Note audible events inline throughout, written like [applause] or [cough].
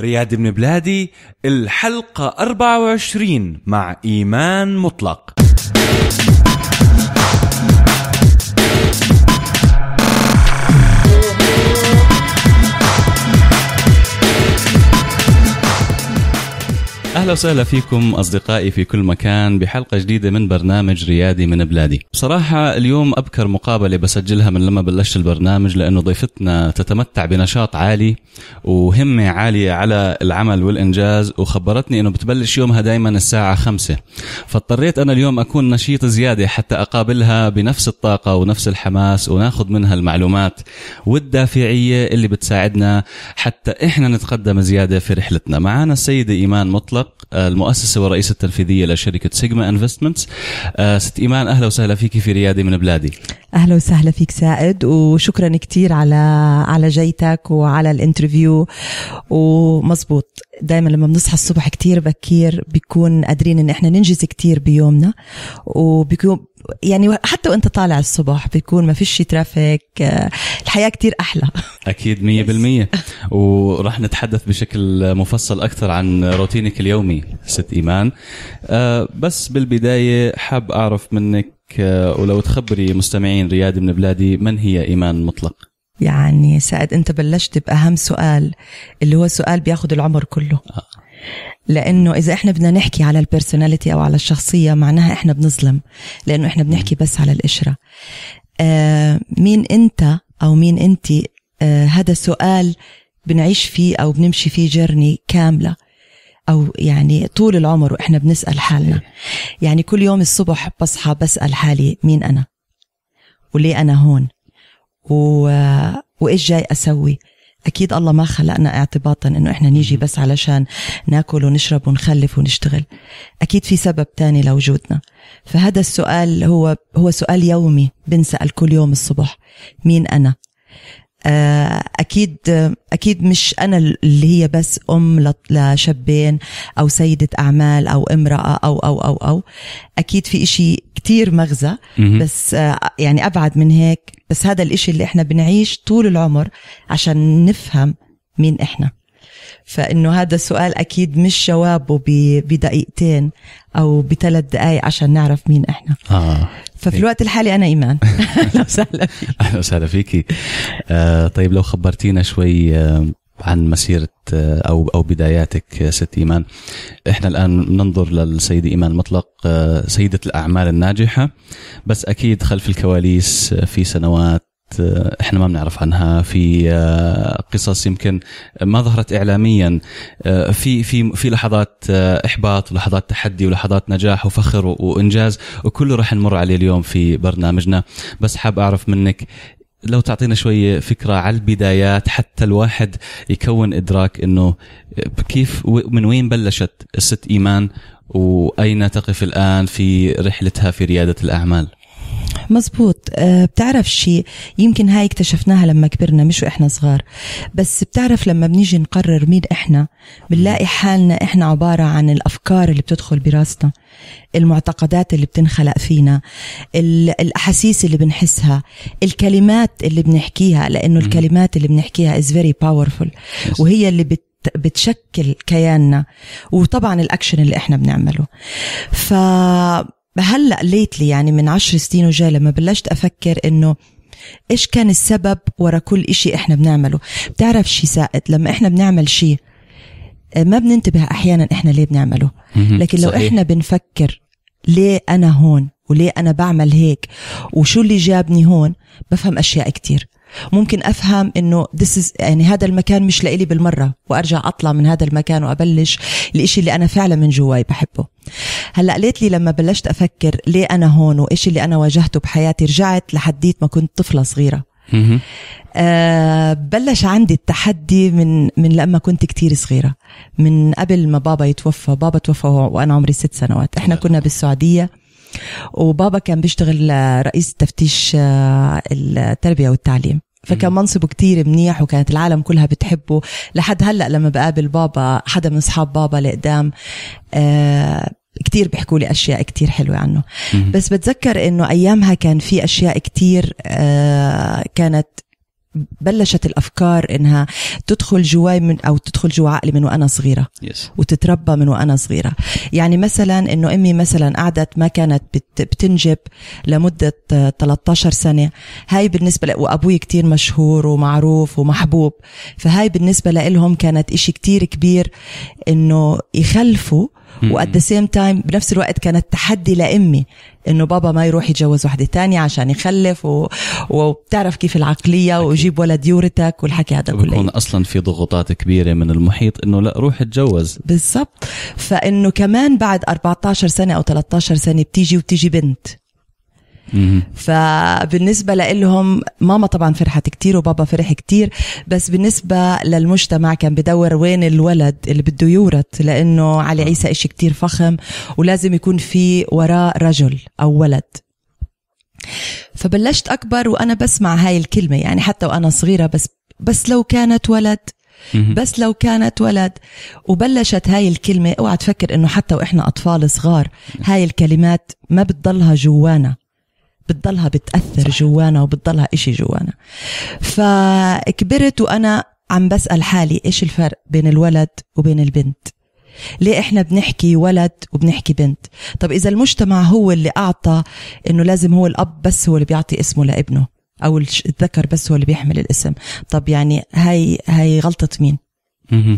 رياد بن بلادي الحلقة 24 مع إيمان مطلق اهلا وسهلا فيكم اصدقائي في كل مكان بحلقه جديده من برنامج ريادي من بلادي. بصراحه اليوم ابكر مقابله بسجلها من لما بلشت البرنامج لانه ضيفتنا تتمتع بنشاط عالي وهمه عاليه على العمل والانجاز وخبرتني انه بتبلش يومها دائما الساعه خمسة فاضطريت انا اليوم اكون نشيط زياده حتى اقابلها بنفس الطاقه ونفس الحماس وناخذ منها المعلومات والدافعيه اللي بتساعدنا حتى احنا نتقدم زياده في رحلتنا. معنا السيده ايمان مطلق آه، المؤسسة والرئيسة التنفيذية لشركة سيجما انفستمنتس آه، ست إيمان أهلا وسهلا فيك في ريادي من بلادي أهلا وسهلا فيك سائد وشكرا كثير على على جيتك وعلى الانترفيو ومزبوط دائما لما بنصحى الصبح كتير بكير بكون قادرين ان احنا ننجز كتير بيومنا وبكون يعني حتى وانت طالع الصبح بيكون ما فيش ترافيك آه، الحياه كتير احلى اكيد 100% وراح نتحدث بشكل مفصل اكثر عن روتينك اليومي ست ايمان آه، بس بالبدايه حاب اعرف منك آه، ولو تخبري مستمعين ريادة من بلادي من هي ايمان مطلق يعني سعد انت بلشت باهم سؤال اللي هو سؤال بياخذ العمر كله لانه اذا احنا بدنا نحكي على البيرسوناليتي او على الشخصيه معناها احنا بنظلم لانه احنا بنحكي بس على القشره آه مين انت او مين انت آه هذا سؤال بنعيش فيه او بنمشي فيه جيرني كامله او يعني طول العمر واحنا بنسال حالنا يعني كل يوم الصبح بصحى بسال حالي مين انا وليه انا هون و... وايش جاي اسوي اكيد الله ما خلقنا اعتباطا انه احنا نيجي بس علشان ناكل ونشرب ونخلف ونشتغل اكيد في سبب تاني لوجودنا فهذا السؤال هو هو سؤال يومي بنسال كل يوم الصبح مين انا آه، اكيد اكيد مش انا اللي هي بس ام لشابين او سيده اعمال او امراه او او او او اكيد في إشي كتير مغزى بس آه، يعني ابعد من هيك بس هذا الإشي اللي احنا بنعيش طول العمر عشان نفهم مين احنا فانه هذا السؤال اكيد مش جوابه بدقيقتين او بثلاث دقائق عشان نعرف مين احنا آه. ففي إيه. الوقت الحالي انا ايمان [laughs] اهلا وسهلا فيك اهلا وسهلا فيكي آه، طيب لو خبرتينا شوي آه، عن مسيرة آه، أو أو بداياتك ست إيمان إحنا الآن ننظر للسيدة إيمان مطلق سيدة الأعمال الناجحة بس أكيد خلف الكواليس في سنوات آه، احنا ما بنعرف عنها في آه، قصص يمكن ما ظهرت اعلاميا آه، في في في لحظات احباط ولحظات تحدي ولحظات نجاح وفخر وانجاز وكله راح نمر عليه اليوم في برنامجنا بس حاب اعرف منك لو تعطينا شوية فكرة على البدايات حتى الواحد يكون إدراك أنه كيف من وين بلشت الست إيمان وأين تقف الآن في رحلتها في ريادة الأعمال مزبوط آه، بتعرف شيء يمكن هاي اكتشفناها لما كبرنا مش واحنا صغار بس بتعرف لما بنيجي نقرر مين احنا بنلاقي حالنا احنا عبارة عن الافكار اللي بتدخل براسنا المعتقدات اللي بتنخلق فينا الاحاسيس اللي بنحسها الكلمات اللي بنحكيها لانه الكلمات اللي بنحكيها از فيري powerful وهي اللي بت بتشكل كياننا وطبعا الاكشن اللي احنا بنعمله ف هلا ليتلي يعني من عشر سنين وجاي لما بلشت افكر انه ايش كان السبب ورا كل إشي احنا بنعمله بتعرف شي سائد لما احنا بنعمل شي آه، ما بننتبه احيانا احنا ليه بنعمله لكن لو صحيح. احنا بنفكر ليه انا هون وليه انا بعمل هيك وشو اللي جابني هون بفهم اشياء كتير ممكن افهم انه is يعني هذا المكان مش لإلي بالمره وارجع اطلع من هذا المكان وابلش الإشي اللي انا فعلا من جواي بحبه هلا قلت لي لما بلشت افكر ليه انا هون وايش اللي انا واجهته بحياتي رجعت لحديت ما كنت طفله صغيره آه بلش عندي التحدي من من لما كنت كتير صغيره من قبل ما بابا يتوفى بابا توفى وانا عمري ست سنوات احنا كنا بالسعوديه وبابا كان بيشتغل رئيس تفتيش آه، التربية والتعليم فكان منصبه كتير منيح وكانت العالم كلها بتحبه لحد هلا لما بقابل بابا حدا من اصحاب بابا لقدام آه كتير بيحكوا لي اشياء كتير حلوه عنه بس بتذكر انه ايامها كان في اشياء كتير آه كانت بلشت الافكار انها تدخل جواي من او تدخل جوا عقلي من وانا صغيره yes. وتتربى من وانا صغيره يعني مثلا انه امي مثلا قعدت ما كانت بتنجب لمده 13 سنه هاي بالنسبه ل... وابوي كتير مشهور ومعروف ومحبوب فهاي بالنسبه لهم كانت إشي كتير كبير انه يخلفوا وات ذا سيم تايم بنفس الوقت كانت تحدي لامي انه بابا ما يروح يتجوز وحده تانية عشان يخلف و... وبتعرف كيف العقليه وجيب ولد يورتك والحكي هذا كله بكون اصلا في ضغوطات كبيره من المحيط انه لا روح اتجوز بالضبط فانه كمان بعد 14 سنه او 13 سنه بتيجي وبتيجي بنت فبالنسبه لهم ماما طبعا فرحت كتير وبابا فرح كتير بس بالنسبه للمجتمع كان بدور وين الولد اللي بده يورث لانه علي عيسى إشي كتير فخم ولازم يكون في وراه رجل او ولد فبلشت اكبر وانا بسمع هاي الكلمه يعني حتى وانا صغيره بس بس لو كانت ولد بس لو كانت ولد وبلشت هاي الكلمة اوعى تفكر انه حتى واحنا اطفال صغار هاي الكلمات ما بتضلها جوانا بتضلها بتأثر صح. جوانا وبتضلها إشي جوانا فكبرت وأنا عم بسأل حالي إيش الفرق بين الولد وبين البنت ليه احنا بنحكي ولد وبنحكي بنت طب اذا المجتمع هو اللي اعطى انه لازم هو الاب بس هو اللي بيعطي اسمه لابنه او الذكر بس هو اللي بيحمل الاسم طب يعني هاي هاي غلطه مين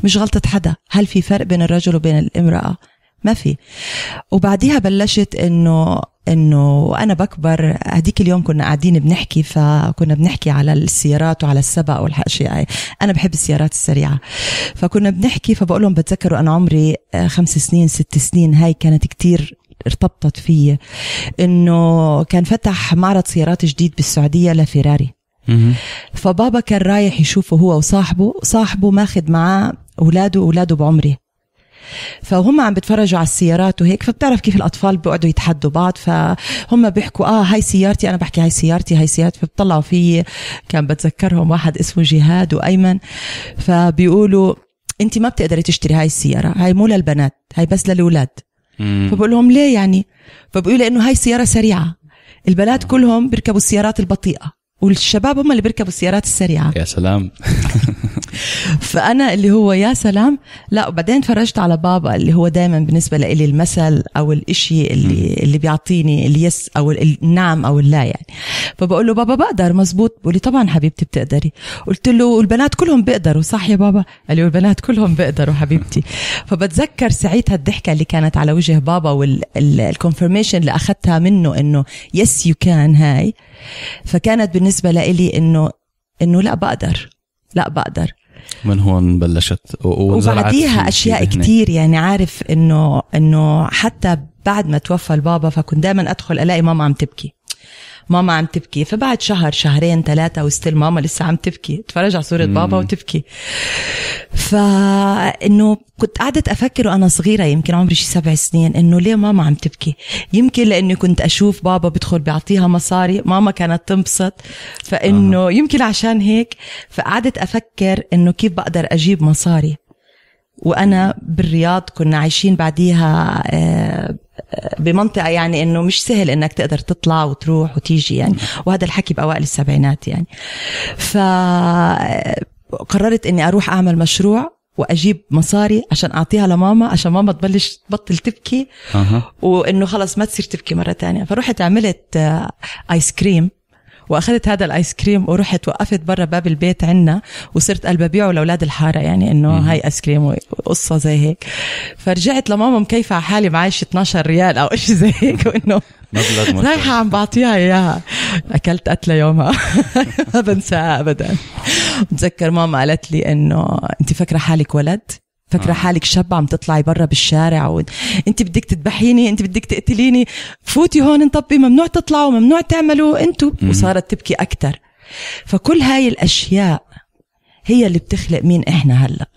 مش غلطه حدا هل في فرق بين الرجل وبين الامراه ما في وبعديها بلشت انه انه انا بكبر هديك اليوم كنا قاعدين بنحكي فكنا بنحكي على السيارات وعلى السبق والاشياء انا بحب السيارات السريعه فكنا بنحكي فبقول لهم بتذكروا انا عمري آه، خمس سنين ست سنين هاي كانت كتير ارتبطت فيي انه كان فتح معرض سيارات جديد بالسعوديه لفيراري فبابا كان رايح يشوفه هو وصاحبه صاحبه ماخذ معاه اولاده اولاده بعمري فهم عم بتفرجوا على السيارات وهيك فبتعرف كيف الاطفال بيقعدوا يتحدوا بعض فهم بيحكوا اه هاي سيارتي انا بحكي هاي سيارتي هاي سيارتي فبطلعوا في كان بتذكرهم واحد اسمه جهاد وايمن فبيقولوا انت ما بتقدري تشتري هاي السياره هاي مو للبنات هاي بس للاولاد فبقول لهم ليه يعني لي انه هاي سياره سريعه البنات كلهم بيركبوا السيارات البطيئه والشباب هم اللي بيركبوا السيارات السريعه يا سلام [laughs] فانا اللي هو يا سلام لا وبعدين تفرجت على بابا اللي هو دائما بالنسبه لي المثل او الإشي اللي اللي بيعطيني اليس او النعم او اللا يعني فبقول له بابا بقدر مزبوط بقول لي طبعا حبيبتي بتقدري قلت له البنات كلهم بيقدروا صح يا بابا قال لي البنات كلهم بيقدروا حبيبتي [laughs] فبتذكر ساعتها الضحكه اللي كانت على وجه بابا والكونفرميشن اللي اخذتها منه انه يس يو كان هاي فكانت بالنسبه لإلي انه انه لا بقدر لا بقدر من هون بلشت وبعديها اشياء كثير يعني عارف انه انه حتى بعد ما توفى البابا فكنت دائما ادخل الاقي ماما عم تبكي ماما عم تبكي فبعد شهر شهرين ثلاثة وستيل ماما لسه عم تبكي تفرج على صورة بابا وتبكي فإنه كنت قعدت أفكر وأنا صغيرة يمكن عمري شي سبع سنين إنه ليه ماما عم تبكي يمكن لأني كنت أشوف بابا بدخل بيعطيها مصاري ماما كانت تنبسط فإنه آه. يمكن عشان هيك فقعدت أفكر إنه كيف بقدر أجيب مصاري وأنا بالرياض كنا عايشين بعديها آه بمنطقه يعني انه مش سهل انك تقدر تطلع وتروح وتيجي يعني نعم. وهذا الحكي باوائل السبعينات يعني فقررت اني اروح اعمل مشروع واجيب مصاري عشان اعطيها لماما عشان ماما تبلش تبطل تبكي أه. وانه خلص ما تصير تبكي مره تانية فرحت عملت ايس آه، كريم واخذت هذا الايس كريم ورحت وقفت برا باب البيت عنا وصرت قلب ببيعه لاولاد الحاره يعني انه هاي ايس كريم وقصه زي هيك فرجعت لماما مكيفه على حالي معيش 12 ريال او شيء زي هيك وانه رايحة عم بعطيها إياها أكلت قتلة يومها [laughs] ما بنساها أبدا بتذكر ماما قالت لي إنه أنت فاكرة حالك ولد فاكره آه. حالك شابه عم تطلعي برا بالشارع و... انت بدك تذبحيني انت بدك تقتليني فوتي هون انطبي ممنوع تطلعوا ممنوع تعملوا انتوا وصارت تبكي اكثر فكل هاي الاشياء هي اللي بتخلق مين احنا هلا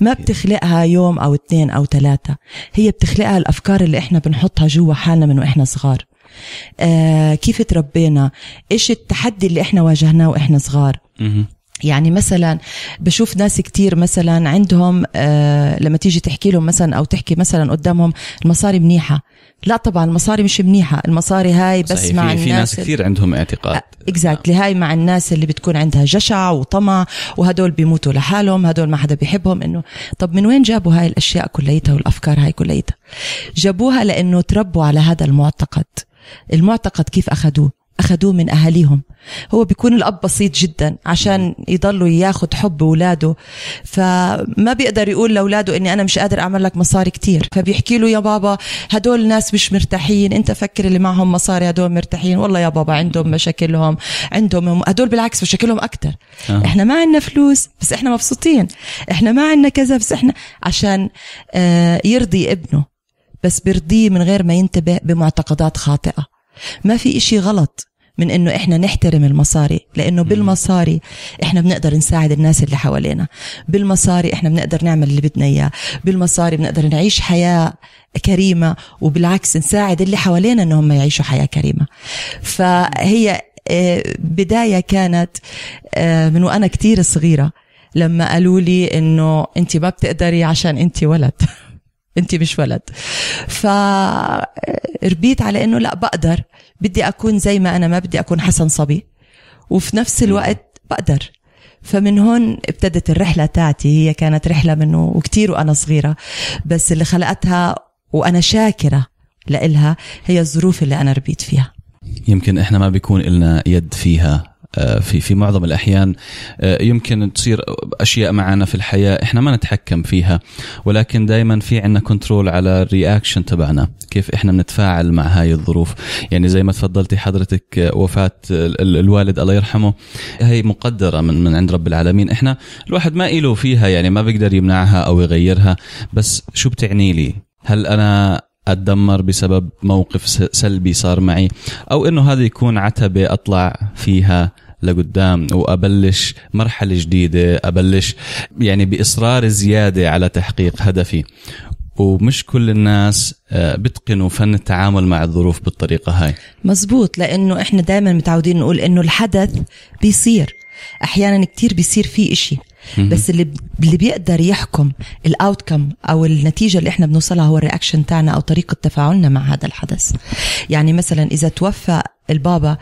ما بتخلقها يوم او اثنين او ثلاثه هي بتخلقها الافكار اللي احنا بنحطها جوا حالنا من واحنا صغار آه كيف تربينا ايش التحدي اللي احنا واجهناه واحنا صغار يعني مثلا بشوف ناس كتير مثلا عندهم آه لما تيجي تحكي لهم مثلا او تحكي مثلا قدامهم المصاري منيحه لا طبعا المصاري مش منيحه المصاري هاي بس صحيح. مع في, الناس في ناس كثير عندهم اعتقاد اكزاكتلي آه، exactly. هاي مع الناس اللي بتكون عندها جشع وطمع وهدول بيموتوا لحالهم هدول ما حدا بيحبهم انه طب من وين جابوا هاي الاشياء كليتها والافكار هاي كليتها جابوها لانه تربوا على هذا المعتقد المعتقد كيف اخذوه اخذوه من اهاليهم هو بيكون الاب بسيط جدا عشان يضلوا ياخذ حب اولاده فما بيقدر يقول لاولاده اني انا مش قادر اعمل لك مصاري كتير فبيحكي له يا بابا هدول ناس مش مرتاحين انت فكر اللي معهم مصاري هدول مرتاحين والله يا بابا عندهم مشاكلهم عندهم هدول بالعكس مشاكلهم اكثر آه. احنا ما عندنا فلوس بس احنا مبسوطين احنا ما عندنا كذا بس احنا عشان آه يرضي ابنه بس بيرضيه من غير ما ينتبه بمعتقدات خاطئه ما في إشي غلط من انه احنا نحترم المصاري لانه بالمصاري احنا بنقدر نساعد الناس اللي حوالينا بالمصاري احنا بنقدر نعمل اللي بدنا اياه بالمصاري بنقدر نعيش حياه كريمه وبالعكس نساعد اللي حوالينا انهم يعيشوا حياه كريمه فهي آه، بدايه كانت آه، من وانا كتير صغيره لما قالوا لي انه انت ما بتقدري عشان انت ولد [laughs] انت مش ولد فربيت على انه لا بقدر بدي اكون زي ما انا ما بدي اكون حسن صبي وفي نفس الوقت بقدر فمن هون ابتدت الرحله تاعتي هي كانت رحله منه وكثير وانا صغيره بس اللي خلقتها وانا شاكره لإلها هي الظروف اللي انا ربيت فيها يمكن احنا ما بيكون لنا يد فيها آه، في في معظم الاحيان آه، يمكن تصير اشياء معنا في الحياه احنا ما نتحكم فيها ولكن دائما في عندنا كنترول على الرياكشن تبعنا كيف احنا نتفاعل مع هاي الظروف يعني زي ما تفضلتي حضرتك آه، وفاه الوالد الله يرحمه هي مقدره من من عند رب العالمين احنا الواحد ما إله فيها يعني ما بيقدر يمنعها او يغيرها بس شو بتعني لي هل انا اتدمر بسبب موقف سلبي صار معي او انه هذا يكون عتبه اطلع فيها لقدام وابلش مرحله جديده ابلش يعني باصرار زياده على تحقيق هدفي ومش كل الناس آه، بتقنوا فن التعامل مع الظروف بالطريقه هاي مزبوط لانه احنا دائما متعودين نقول انه الحدث بيصير احيانا كتير بيصير في اشي بس اللي اللي بيقدر يحكم الاوت كم او النتيجه اللي احنا بنوصلها هو الرياكشن تاعنا او طريقه تفاعلنا مع هذا الحدث يعني مثلا اذا توفى البابا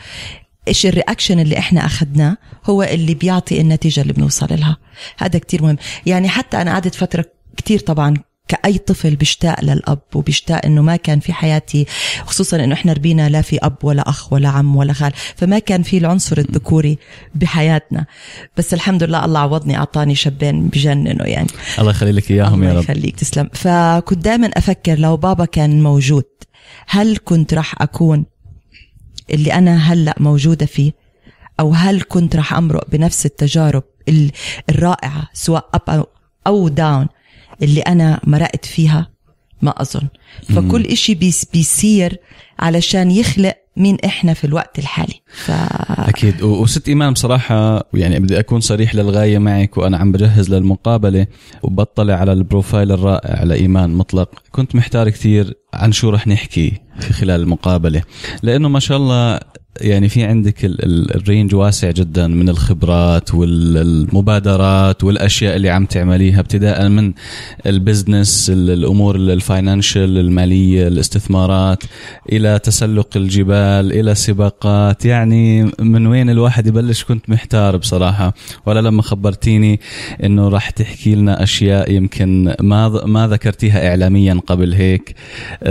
ايش الرياكشن اللي احنا اخذناه هو اللي بيعطي النتيجه اللي بنوصل لها هذا كتير مهم يعني حتى انا قعدت فتره كتير طبعا كأي طفل بيشتاق للأب وبيشتاق إنه ما كان في حياتي خصوصا إنه إحنا ربينا لا في أب ولا أخ ولا عم ولا خال فما كان في العنصر الذكوري بحياتنا بس الحمد لله الله عوضني أعطاني شابين بجننوا يعني الله يخلي لك إياهم يا رب الله يخليك تسلم فكنت دائما أفكر لو بابا كان موجود هل كنت راح أكون اللي أنا هلأ موجودة فيه أو هل كنت راح أمرق بنفس التجارب الرائعة سواء أب أو داون اللي أنا مرقت فيها ما أظن فكل إشي بيس بيصير علشان يخلق مين احنا في الوقت الحالي ف... اكيد وست ايمان بصراحه يعني بدي اكون صريح للغايه معك وانا عم بجهز للمقابله وبطلع على البروفايل الرائع لايمان مطلق كنت محتار كثير عن شو رح نحكي في خلال المقابله لانه ما شاء الله يعني في عندك الرينج واسع جدا من الخبرات والمبادرات والاشياء اللي عم تعمليها ابتداء من البزنس الامور الفاينانشال الماليه الاستثمارات الى تسلق الجبال الى سباقات يعني من وين الواحد يبلش كنت محتار بصراحه ولا لما خبرتيني انه راح تحكي لنا اشياء يمكن ما ما ذكرتيها اعلاميا قبل هيك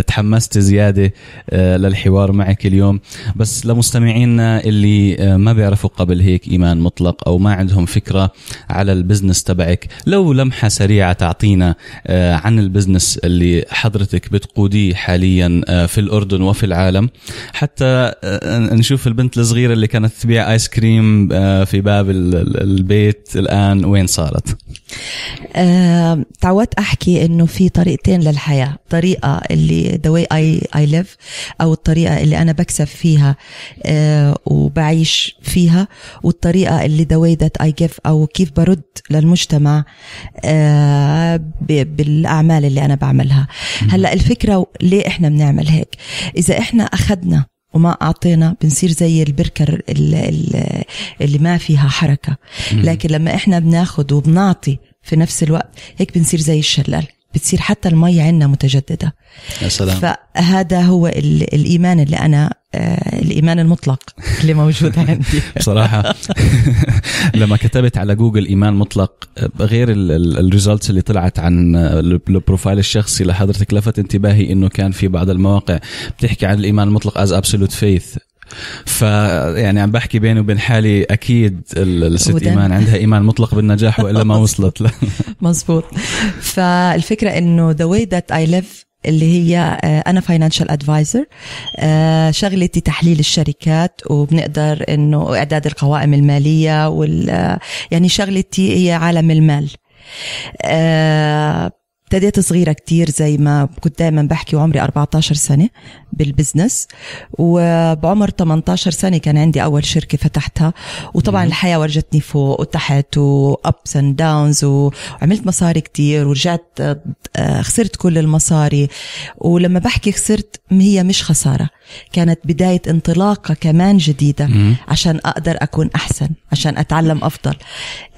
تحمست زياده آه، للحوار معك اليوم بس لمس مستمعينا اللي آه، ما بيعرفوا قبل هيك ايمان مطلق او ما عندهم فكره على البزنس تبعك لو لمحه سريعه تعطينا آه، عن البزنس اللي حضرتك بتقوديه حاليا آه، في الاردن وفي العالم حتى نشوف البنت الصغيره اللي كانت تبيع ايس كريم في باب البيت الان وين صارت تعودت احكي انه في طريقتين للحياه طريقه اللي ذا واي اي ليف او الطريقه اللي انا بكسب فيها آه، وبعيش فيها والطريقة اللي دويدت اي جيف أو كيف برد للمجتمع آه، بالأعمال اللي أنا بعملها هلأ الفكرة ليه إحنا بنعمل هيك إذا إحنا أخذنا وما اعطينا بنصير زي البركه اللي, اللي ما فيها حركه لكن لما احنا بناخذ وبنعطي في نفس الوقت هيك بنصير زي الشلال بتصير حتى المي عندنا متجددة يا سلام. فهذا هو الإيمان اللي أنا آه، الايمان المطلق اللي موجود عندي [laughs] بصراحه [laughs] لما كتبت على جوجل ايمان مطلق غير الريزلتس اللي طلعت عن البروفايل الشخصي لحضرتك لفت انتباهي انه كان في بعض المواقع بتحكي عن الايمان المطلق از ابسولوت فيث ف يعني عم بحكي بيني وبين حالي اكيد الست ايمان عندها ايمان مطلق بالنجاح والا ما [laughs] وصلت مزبوط فالفكره انه ذا واي ذات اي ليف اللي هي آه، انا فاينانشال ادفايزر آه، شغلتي تحليل الشركات وبنقدر انه اعداد القوائم الماليه وال آه، يعني شغلتي هي عالم المال ابتديت صغيره كتير زي ما كنت دائما بحكي وعمري 14 سنه بالبزنس وبعمر 18 سنه كان عندي اول شركه فتحتها وطبعا الحياه ورجتني فوق وتحت وابس اند داونز وعملت مصاري كتير ورجعت آه، خسرت كل المصاري ولما بحكي خسرت هي مش خساره كانت بدايه انطلاقه كمان جديده عشان اقدر اكون احسن عشان اتعلم افضل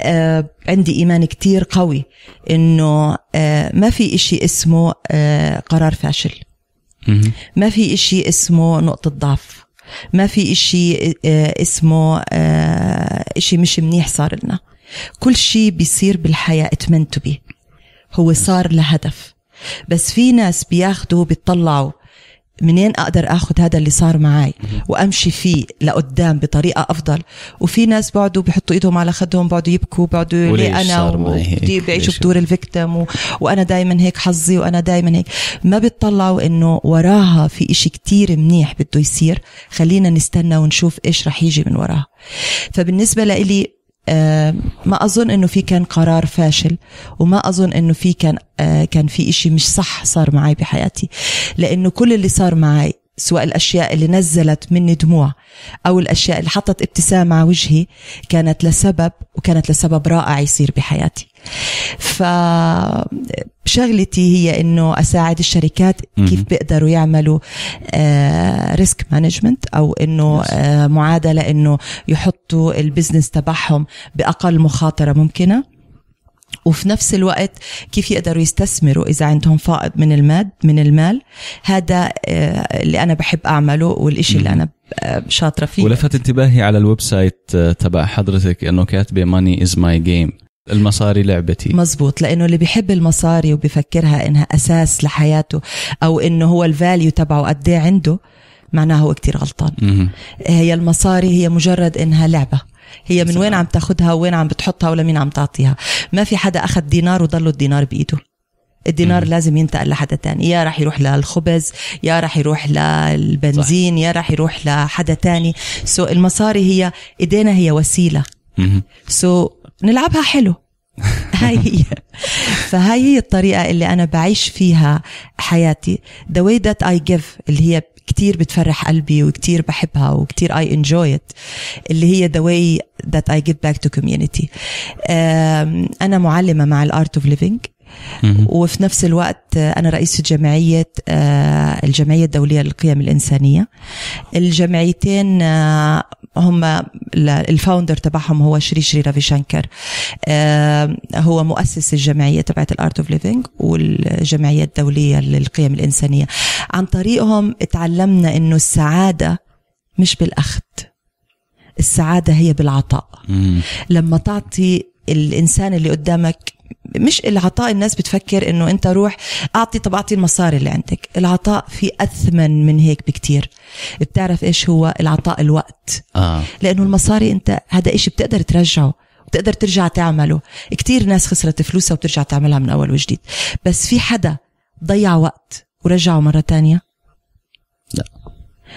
آه، عندي ايمان كتير قوي انه آه، ما في إشي اسمه آه، قرار فاشل ما في إشي اسمه نقطة ضعف ما في إشي آه، اسمه آه، إشي مش منيح صار لنا كل شيء بيصير بالحياة اتمنتو به هو صار لهدف بس في ناس بياخدوا بيطلعوا منين اقدر اخذ هذا اللي صار معي وامشي فيه لقدام بطريقه افضل وفي ناس بيقعدوا بيحطوا ايدهم على خدهم بيقعدوا يبكوا بيقعدوا لي انا بدي بيعيشوا بدور الفيكتم و... وانا دائما هيك حظي وانا دائما هيك ما بتطلعوا انه وراها في إشي كتير منيح بده يصير خلينا نستنى ونشوف ايش رح يجي من وراها فبالنسبه لإلي آه، ما اظن انه في كان قرار فاشل وما اظن انه في كان آه، كان في إشي مش صح صار معي بحياتي لانه كل اللي صار معي سواء الاشياء اللي نزلت مني دموع او الاشياء اللي حطت ابتسامه على وجهي كانت لسبب وكانت لسبب رائع يصير بحياتي فشغلتي هي انه اساعد الشركات كيف بيقدروا يعملوا ريسك آه، مانجمنت او انه آه، معادله انه يحطوا البزنس تبعهم باقل مخاطره ممكنه وفي نفس الوقت كيف يقدروا يستثمروا اذا عندهم فائض من الماد من المال هذا آه، اللي انا بحب اعمله والشيء اللي انا شاطره فيه ولفت انتباهي على الويب سايت تبع حضرتك انه كاتبه ماني از ماي جيم المصاري لعبتي مزبوط لانه اللي بيحب المصاري وبيفكرها انها اساس لحياته او انه هو الفاليو تبعه قد إيه عنده معناه هو كتير غلطان مم. هي المصاري هي مجرد انها لعبه هي من وين عم تاخدها وين عم بتحطها ولمين عم تعطيها ما في حدا اخذ دينار وضله الدينار بايده الدينار مم. لازم ينتقل لحدا تاني يا راح يروح للخبز يا راح يروح للبنزين صح. يا راح يروح لحدا تاني سو so المصاري هي ايدينا هي وسيله سو نلعبها حلو [laughs] هاي هي فهاي هي الطريقة اللي أنا بعيش فيها حياتي the way that I give اللي هي كتير بتفرح قلبي وكتير بحبها وكتير I enjoy it اللي هي the way that I give back to community أنا معلمة مع الارت اوف living وفي نفس الوقت أنا رئيسة جمعية آه، الجمعية الدولية للقيم الإنسانية الجمعيتين آه، هم الفاوندر تبعهم هو شري شري رافي شانكر آه، هو مؤسس الجمعية تبعت الارت اوف ليفينج والجمعية الدولية للقيم الإنسانية عن طريقهم تعلمنا إنه السعادة مش بالأخذ السعادة هي بالعطاء لما تعطي الإنسان اللي قدامك مش العطاء الناس بتفكر انه انت روح اعطي طب اعطي المصاري اللي عندك العطاء في اثمن من هيك بكتير بتعرف ايش هو العطاء الوقت آه. لانه المصاري انت هذا إشي بتقدر ترجعه بتقدر ترجع تعمله كتير ناس خسرت فلوسها وبترجع تعملها من اول وجديد بس في حدا ضيع وقت ورجعه مره تانية لا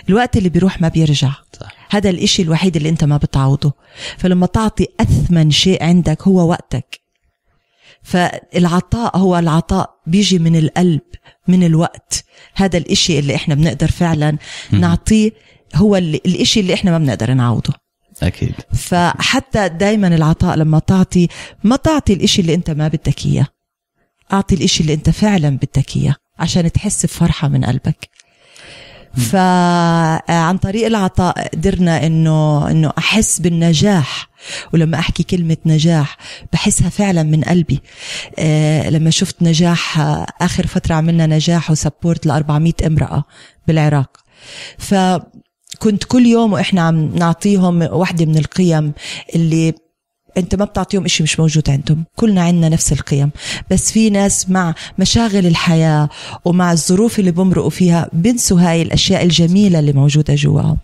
الوقت اللي بيروح ما بيرجع صح. هذا الإشي الوحيد اللي انت ما بتعوضه فلما تعطي اثمن شيء عندك هو وقتك فالعطاء هو العطاء بيجي من القلب من الوقت هذا الإشي اللي إحنا بنقدر فعلا نعطيه هو الإشي اللي إحنا ما بنقدر نعوضه أكيد فحتى دايما العطاء لما تعطي ما تعطي الإشي اللي أنت ما بدك إياه أعطي الإشي اللي أنت فعلا بدك إياه عشان تحس بفرحة من قلبك فعن طريق العطاء قدرنا انه انه احس بالنجاح ولما احكي كلمه نجاح بحسها فعلا من قلبي آه لما شفت نجاح آه، اخر فتره عملنا نجاح وسبورت ل 400 امراه بالعراق ف كنت كل يوم واحنا عم نعطيهم واحدة من القيم اللي انت ما بتعطيهم اشي مش موجود عندهم كلنا عندنا نفس القيم بس في ناس مع مشاغل الحياة ومع الظروف اللي بمرقوا فيها بنسوا هاي الاشياء الجميلة اللي موجودة جواهم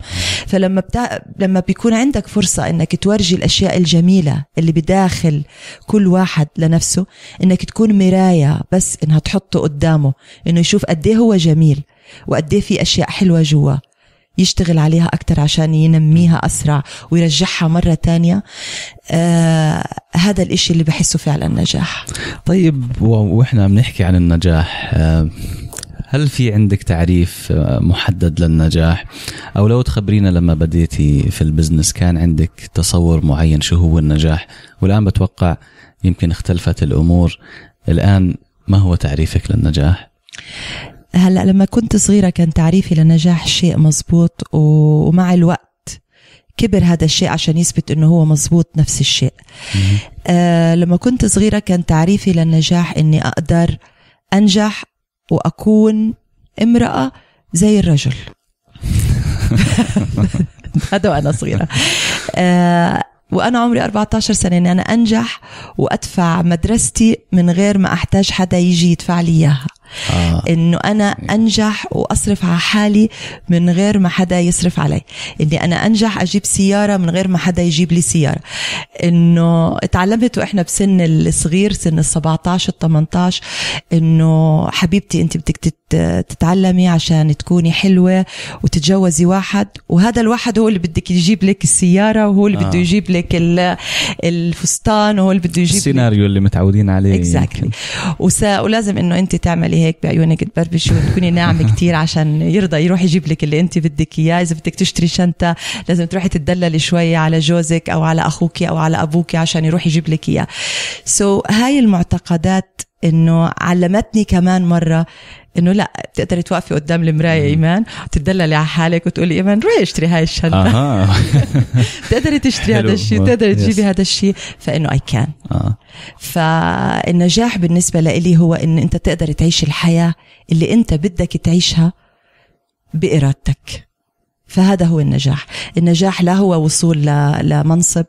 فلما بتا... لما بيكون عندك فرصة انك تورجي الاشياء الجميلة اللي بداخل كل واحد لنفسه انك تكون مراية بس انها تحطه قدامه انه يشوف قد إيه هو جميل وقد إيه في اشياء حلوة جوا يشتغل عليها أكثر عشان ينميها أسرع ويرجعها مرة تانية آه هذا الإشي اللي بحسه فعلا نجاح طيب وإحنا بنحكي عن النجاح آه هل في عندك تعريف آه، محدد للنجاح او لو تخبرينا لما بديتي في البزنس كان عندك تصور معين شو هو النجاح والان بتوقع يمكن اختلفت الامور الان ما هو تعريفك للنجاح هلا لما كنت صغيره كان تعريفي لنجاح شيء مزبوط ومع الوقت كبر هذا الشيء عشان يثبت انه هو مزبوط نفس الشيء آه لما كنت صغيره كان تعريفي للنجاح اني اقدر انجح واكون امراه زي الرجل [laughs] هذا وانا صغيره آه وانا عمري 14 سنه اني انا انجح وادفع مدرستي من غير ما احتاج حدا يجي يدفع لي اياها آه. انه انا انجح واصرف على حالي من غير ما حدا يصرف علي اني انا انجح اجيب سياره من غير ما حدا يجيب لي سياره انه تعلمت واحنا بسن الصغير سن ال 17 ال 18 انه حبيبتي انت بدك تتعلمي عشان تكوني حلوه وتتجوزي واحد وهذا الواحد هو اللي بدك يجيب لك السياره وهو اللي آه. بده يجيب لك الفستان وهو اللي بده يجيب السيناريو اللي متعودين عليه exactly. ولازم انه انت تعملي هيك بعيونك تبربشي وتكوني ناعمه [laughs] كتير عشان يرضى يروح يجيب لك اللي انت بدك اياه اذا بدك تشتري شنطه لازم تروحي تدللي شوي على جوزك او على اخوك او على ابوك عشان يروح يجيب لك اياه سو so, هاي المعتقدات انه علمتني كمان مره انه لا بتقدري توقفي قدام المرايه ايمان تدللي على حالك وتقولي ايمان روحي اشتري هاي الشنطه بتقدري [laughs] تشتري هذا الشيء بتقدري تجيبي هذا الشيء فانه اي آه. كان فالنجاح بالنسبه لإلي هو ان انت تقدر تعيش الحياه اللي انت بدك تعيشها بارادتك فهذا هو النجاح النجاح لا هو وصول لمنصب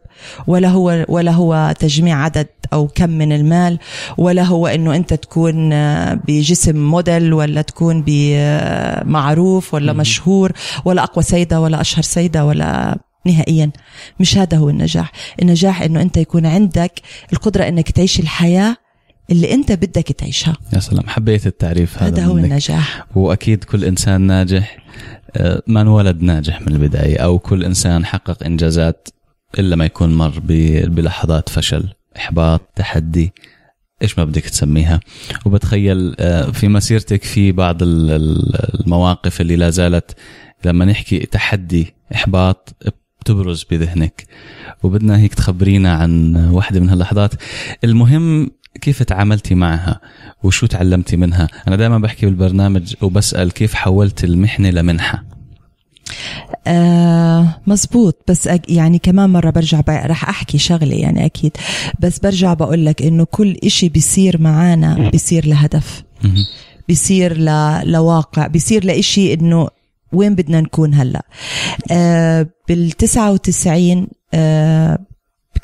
ولا هو ولا هو تجميع عدد او كم من المال ولا هو انه انت تكون بجسم موديل ولا تكون بمعروف ولا مشهور ولا اقوى سيده ولا اشهر سيده ولا نهائيا مش هذا هو النجاح النجاح انه انت يكون عندك القدره انك تعيش الحياه اللي انت بدك تعيشها يا سلام حبيت التعريف هذا هذا هو منك. النجاح واكيد كل انسان ناجح آه، ما انولد ناجح من البدايه او كل انسان حقق انجازات الا ما يكون مر بلحظات فشل احباط تحدي ايش ما بدك تسميها وبتخيل آه، في مسيرتك في بعض المواقف اللي لا زالت لما نحكي تحدي احباط بتبرز بذهنك وبدنا هيك تخبرينا عن واحدة من هاللحظات المهم كيف تعاملتي معها وشو تعلمتي منها انا دائما بحكي بالبرنامج وبسال كيف حولت المحنه لمنحه آه مزبوط بس يعني كمان مرة برجع رح أحكي شغلة يعني أكيد بس برجع بقول لك إنه كل إشي بيصير معانا بيصير لهدف بيصير ل... لواقع بيصير لإشي إنه وين بدنا نكون هلا آه بالتسعة وتسعين آه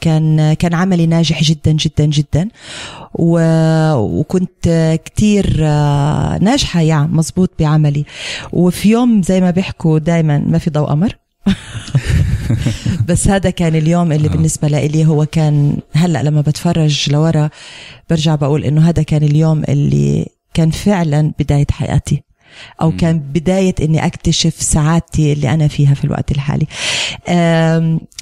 كان كان عملي ناجح جدا جدا جدا وكنت كتير آه، ناجحة يعني مزبوط بعملي وفي يوم زي ما بيحكوا دايما ما في ضوء قمر [laughs] بس هذا كان اليوم اللي آه. بالنسبة لي هو كان هلأ لما بتفرج لورا برجع بقول إنه هذا كان اليوم اللي كان فعلا بداية حياتي او م. كان بدايه اني اكتشف سعادتي اللي انا فيها في الوقت الحالي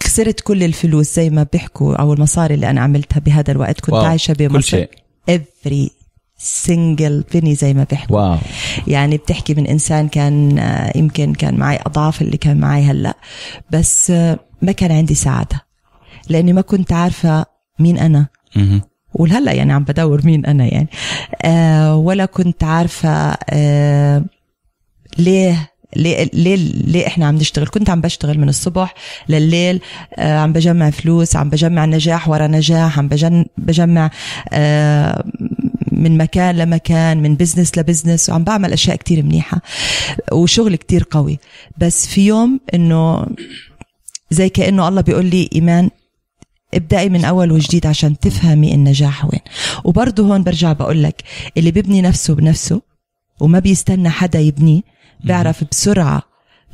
خسرت كل الفلوس زي ما بيحكوا او المصاري اللي انا عملتها بهذا الوقت كنت واو. عايشه بمصر كل شيء سنجل بني زي ما بيحكوا واو. يعني بتحكي من انسان كان آه، يمكن كان معي اضعاف اللي كان معي هلا بس آه، ما كان عندي سعاده لاني ما كنت عارفه مين انا مم. ولهلا يعني عم بدور مين انا يعني آه ولا كنت عارفه آه ليه ليه ليه ليه احنا عم نشتغل كنت عم بشتغل من الصبح لليل آه، عم بجمع فلوس عم بجمع نجاح ورا نجاح عم بجن بجمع آه، من مكان لمكان من بزنس لبزنس وعم بعمل اشياء كتير منيحه وشغل كتير قوي بس في يوم انه زي كانه الله بيقول لي ايمان ابدأي من أول وجديد عشان تفهمي النجاح وين وبرضه هون برجع بقول لك اللي بيبني نفسه بنفسه وما بيستنى حدا يبنيه بيعرف بسرعة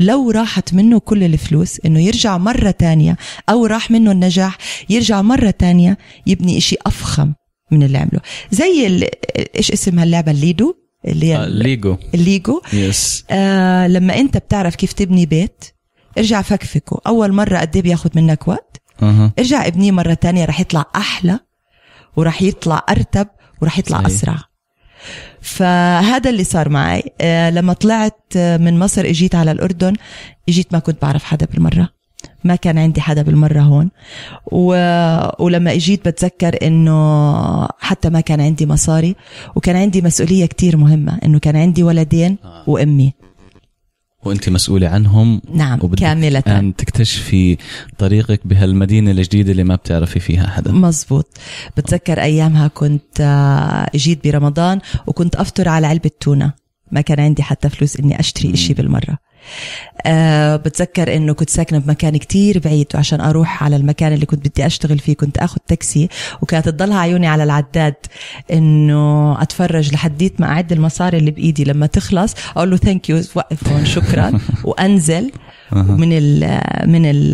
لو راحت منه كل الفلوس انه يرجع مرة تانية او راح منه النجاح يرجع مرة تانية يبني اشي افخم من اللي عمله زي ايش اسم هاللعبة الليدو اللي هي آه، الليجو الليجو يس آه لما انت بتعرف كيف تبني بيت ارجع فكفكه اول مرة قد إيه بياخد منك وقت أه. ارجع ابنيه مره تانية رح يطلع احلى ورح يطلع ارتب ورح يطلع صحيح. اسرع فهذا اللي صار معي آه، لما طلعت آه، من مصر اجيت على الاردن اجيت ما كنت بعرف حدا بالمره ما كان عندي حدا بالمرة هون و... ولما اجيت بتذكر انه حتى ما كان عندي مصاري وكان عندي مسؤولية كتير مهمة انه كان عندي ولدين آه. وامي وانت مسؤوله عنهم نعم كامله ان تكتشفي طريقك بهالمدينه الجديده اللي ما بتعرفي فيها حدا مزبوط بتذكر ايامها كنت آه، جيت برمضان وكنت افطر على علبه تونه ما كان عندي حتى فلوس اني اشتري إشي بالمره أه بتذكر انه كنت ساكنه بمكان كتير بعيد وعشان اروح على المكان اللي كنت بدي اشتغل فيه كنت اخذ تاكسي وكانت تضلها عيوني على العداد انه اتفرج لحديت ما اعد المصاري اللي بايدي لما تخلص اقول له ثانك يو وقف هون شكرا [laughs] وانزل من الـ من الـ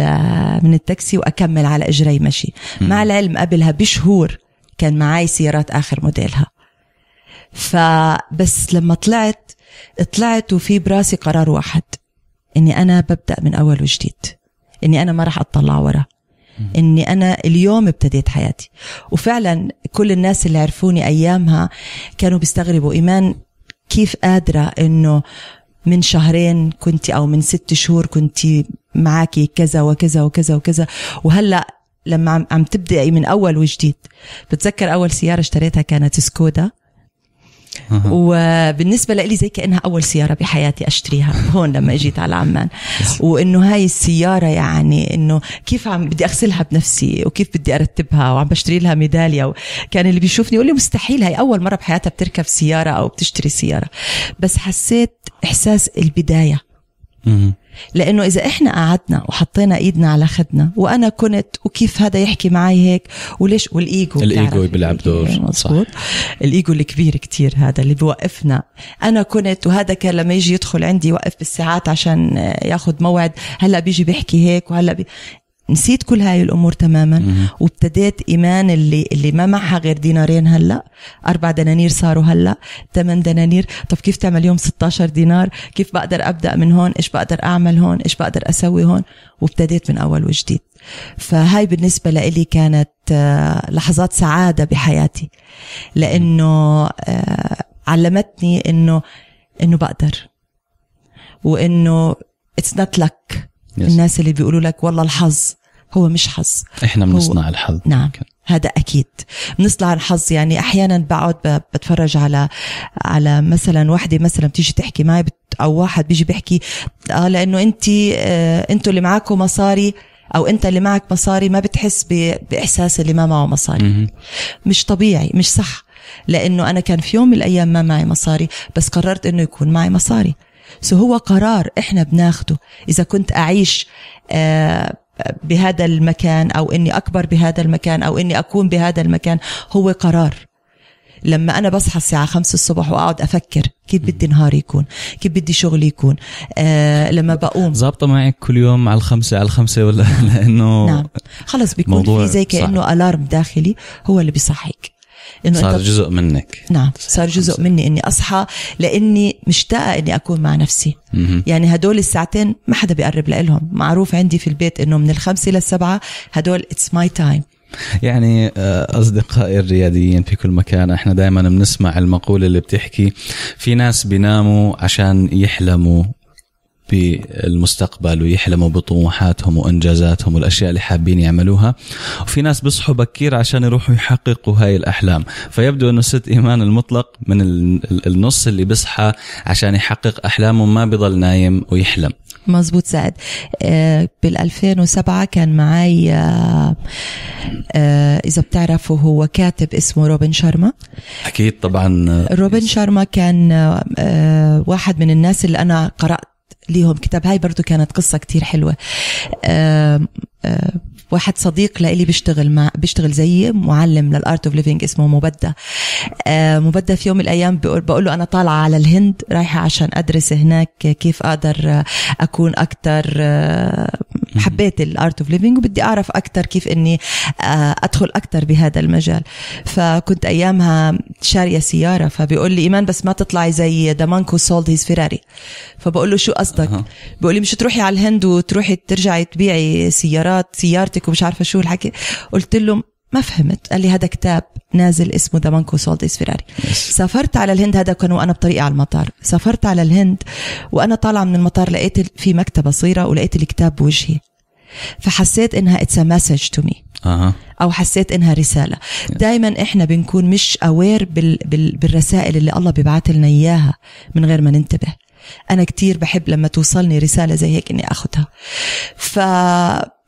من التاكسي واكمل على اجري مشي مع العلم قبلها بشهور كان معي سيارات اخر موديلها فبس لما طلعت طلعت وفي براسي قرار واحد اني انا ببدا من اول وجديد اني انا ما راح اطلع ورا اني انا اليوم ابتديت حياتي وفعلا كل الناس اللي عرفوني ايامها كانوا بيستغربوا ايمان كيف قادره انه من شهرين كنت او من ست شهور كنت معاكي كذا وكذا وكذا وكذا وهلا لما عم تبدأي من اول وجديد بتذكر اول سياره اشتريتها كانت سكودا وبالنسبه لي زي كانها اول سياره بحياتي اشتريها [laughs] هون لما اجيت على عمان وانه هاي السياره يعني انه كيف عم بدي اغسلها بنفسي وكيف بدي ارتبها وعم بشتري لها ميداليه وكان اللي بيشوفني يقول لي مستحيل هاي اول مره بحياتها بتركب سياره او بتشتري سياره بس حسيت احساس البدايه لانه اذا احنا قعدنا وحطينا ايدنا على خدنا وانا كنت وكيف هذا يحكي معي هيك وليش والايجو الايجو بيلعب يعني دور مزبوط الايجو الكبير كتير هذا اللي بيوقفنا انا كنت وهذا كان لما يجي يدخل عندي يوقف بالساعات عشان ياخذ موعد هلا بيجي بيحكي هيك وهلا بي... نسيت كل هاي الامور تماما وابتديت ايمان اللي اللي ما معها غير دينارين هلا اربع دنانير صاروا هلا ثمان دنانير طب كيف تعمل يوم 16 دينار كيف بقدر ابدا من هون ايش بقدر اعمل هون ايش بقدر اسوي هون وابتديت من اول وجديد فهاي بالنسبه لإلي كانت آه، لحظات سعاده بحياتي لانه آه، علمتني انه انه بقدر وانه اتس نوت لك الناس اللي بيقولوا لك والله الحظ هو مش حظ احنا بنصنع الحظ نعم هذا اكيد بنصنع الحظ يعني احيانا بقعد بتفرج على على مثلا وحده مثلا بتيجي تحكي معي او واحد بيجي بيحكي اه لانه انت آه، انتوا اللي معاكم مصاري او انت اللي معك مصاري ما بتحس باحساس اللي ما معه مصاري مش طبيعي مش صح لانه انا كان في يوم من الايام ما معي مصاري بس قررت انه يكون معي مصاري سو هو قرار احنا بناخده اذا كنت اعيش آه بهذا المكان او اني اكبر بهذا المكان او اني اكون بهذا المكان هو قرار لما انا بصحى الساعه 5 الصبح واقعد افكر كيف بدي نهاري يكون كيف بدي شغلي يكون آه لما بقوم ظابطه معك كل يوم على الخمسة على الخمسة ولا [laughs] لانه نعم خلص بيكون في زي كانه الارم داخلي هو اللي بيصحيك انه صار جزء منك نعم صار جزء مني اني اصحى لاني مشتاقه اني اكون مع نفسي مم. يعني هدول الساعتين ما حدا بيقرب لهم معروف عندي في البيت انه من الخمسه للسبعه هدول اتس ماي تايم يعني آه، اصدقائي الرياديين في كل مكان احنا دائما بنسمع المقوله اللي بتحكي في ناس بيناموا عشان يحلموا بالمستقبل ويحلموا بطموحاتهم وانجازاتهم والاشياء اللي حابين يعملوها وفي ناس بيصحوا بكير عشان يروحوا يحققوا هاي الاحلام فيبدو انه ست ايمان المطلق من النص اللي بيصحى عشان يحقق احلامه ما بضل نايم ويحلم مزبوط سعد آه، بال 2007 كان معي آه، آه، اذا بتعرفوا هو كاتب اسمه روبن شارما اكيد طبعا روبن شارما كان واحد من الناس اللي انا قرات ليهم كتاب هاي برضو كانت قصة كتير حلوة واحد صديق لإلي بيشتغل مع بيشتغل زيي معلم للارت اوف ليفينج اسمه مبدا آه، مبدا في يوم من الايام بقول له انا طالعه على الهند رايحه عشان ادرس هناك كيف اقدر اكون اكثر آه، حبيت الارت اوف ليفينج وبدي اعرف اكثر كيف اني آه، ادخل اكثر بهذا المجال فكنت ايامها شاريه سياره فبيقول لي ايمان بس ما تطلعي زي دامانكو سولد هيز فيراري فبقول له شو قصدك؟ بيقول لي مش تروحي على الهند وتروحي ترجعي تبيعي سيارات سيارتي حضرتك ومش عارفه شو الحكي قلت له ما فهمت قال لي هذا كتاب نازل اسمه ذا مانكو سولد فيراري سافرت على الهند هذا كان وانا بطريقي على المطار سافرت على الهند وانا طالعه من المطار لقيت في مكتبه صغيره ولقيت الكتاب بوجهي فحسيت انها اتس مسج تو مي او حسيت انها رساله دائما احنا بنكون مش اوير بال بال بالرسائل اللي الله بيبعت لنا اياها من غير ما ننتبه انا كتير بحب لما توصلني رساله زي هيك اني اخذها ف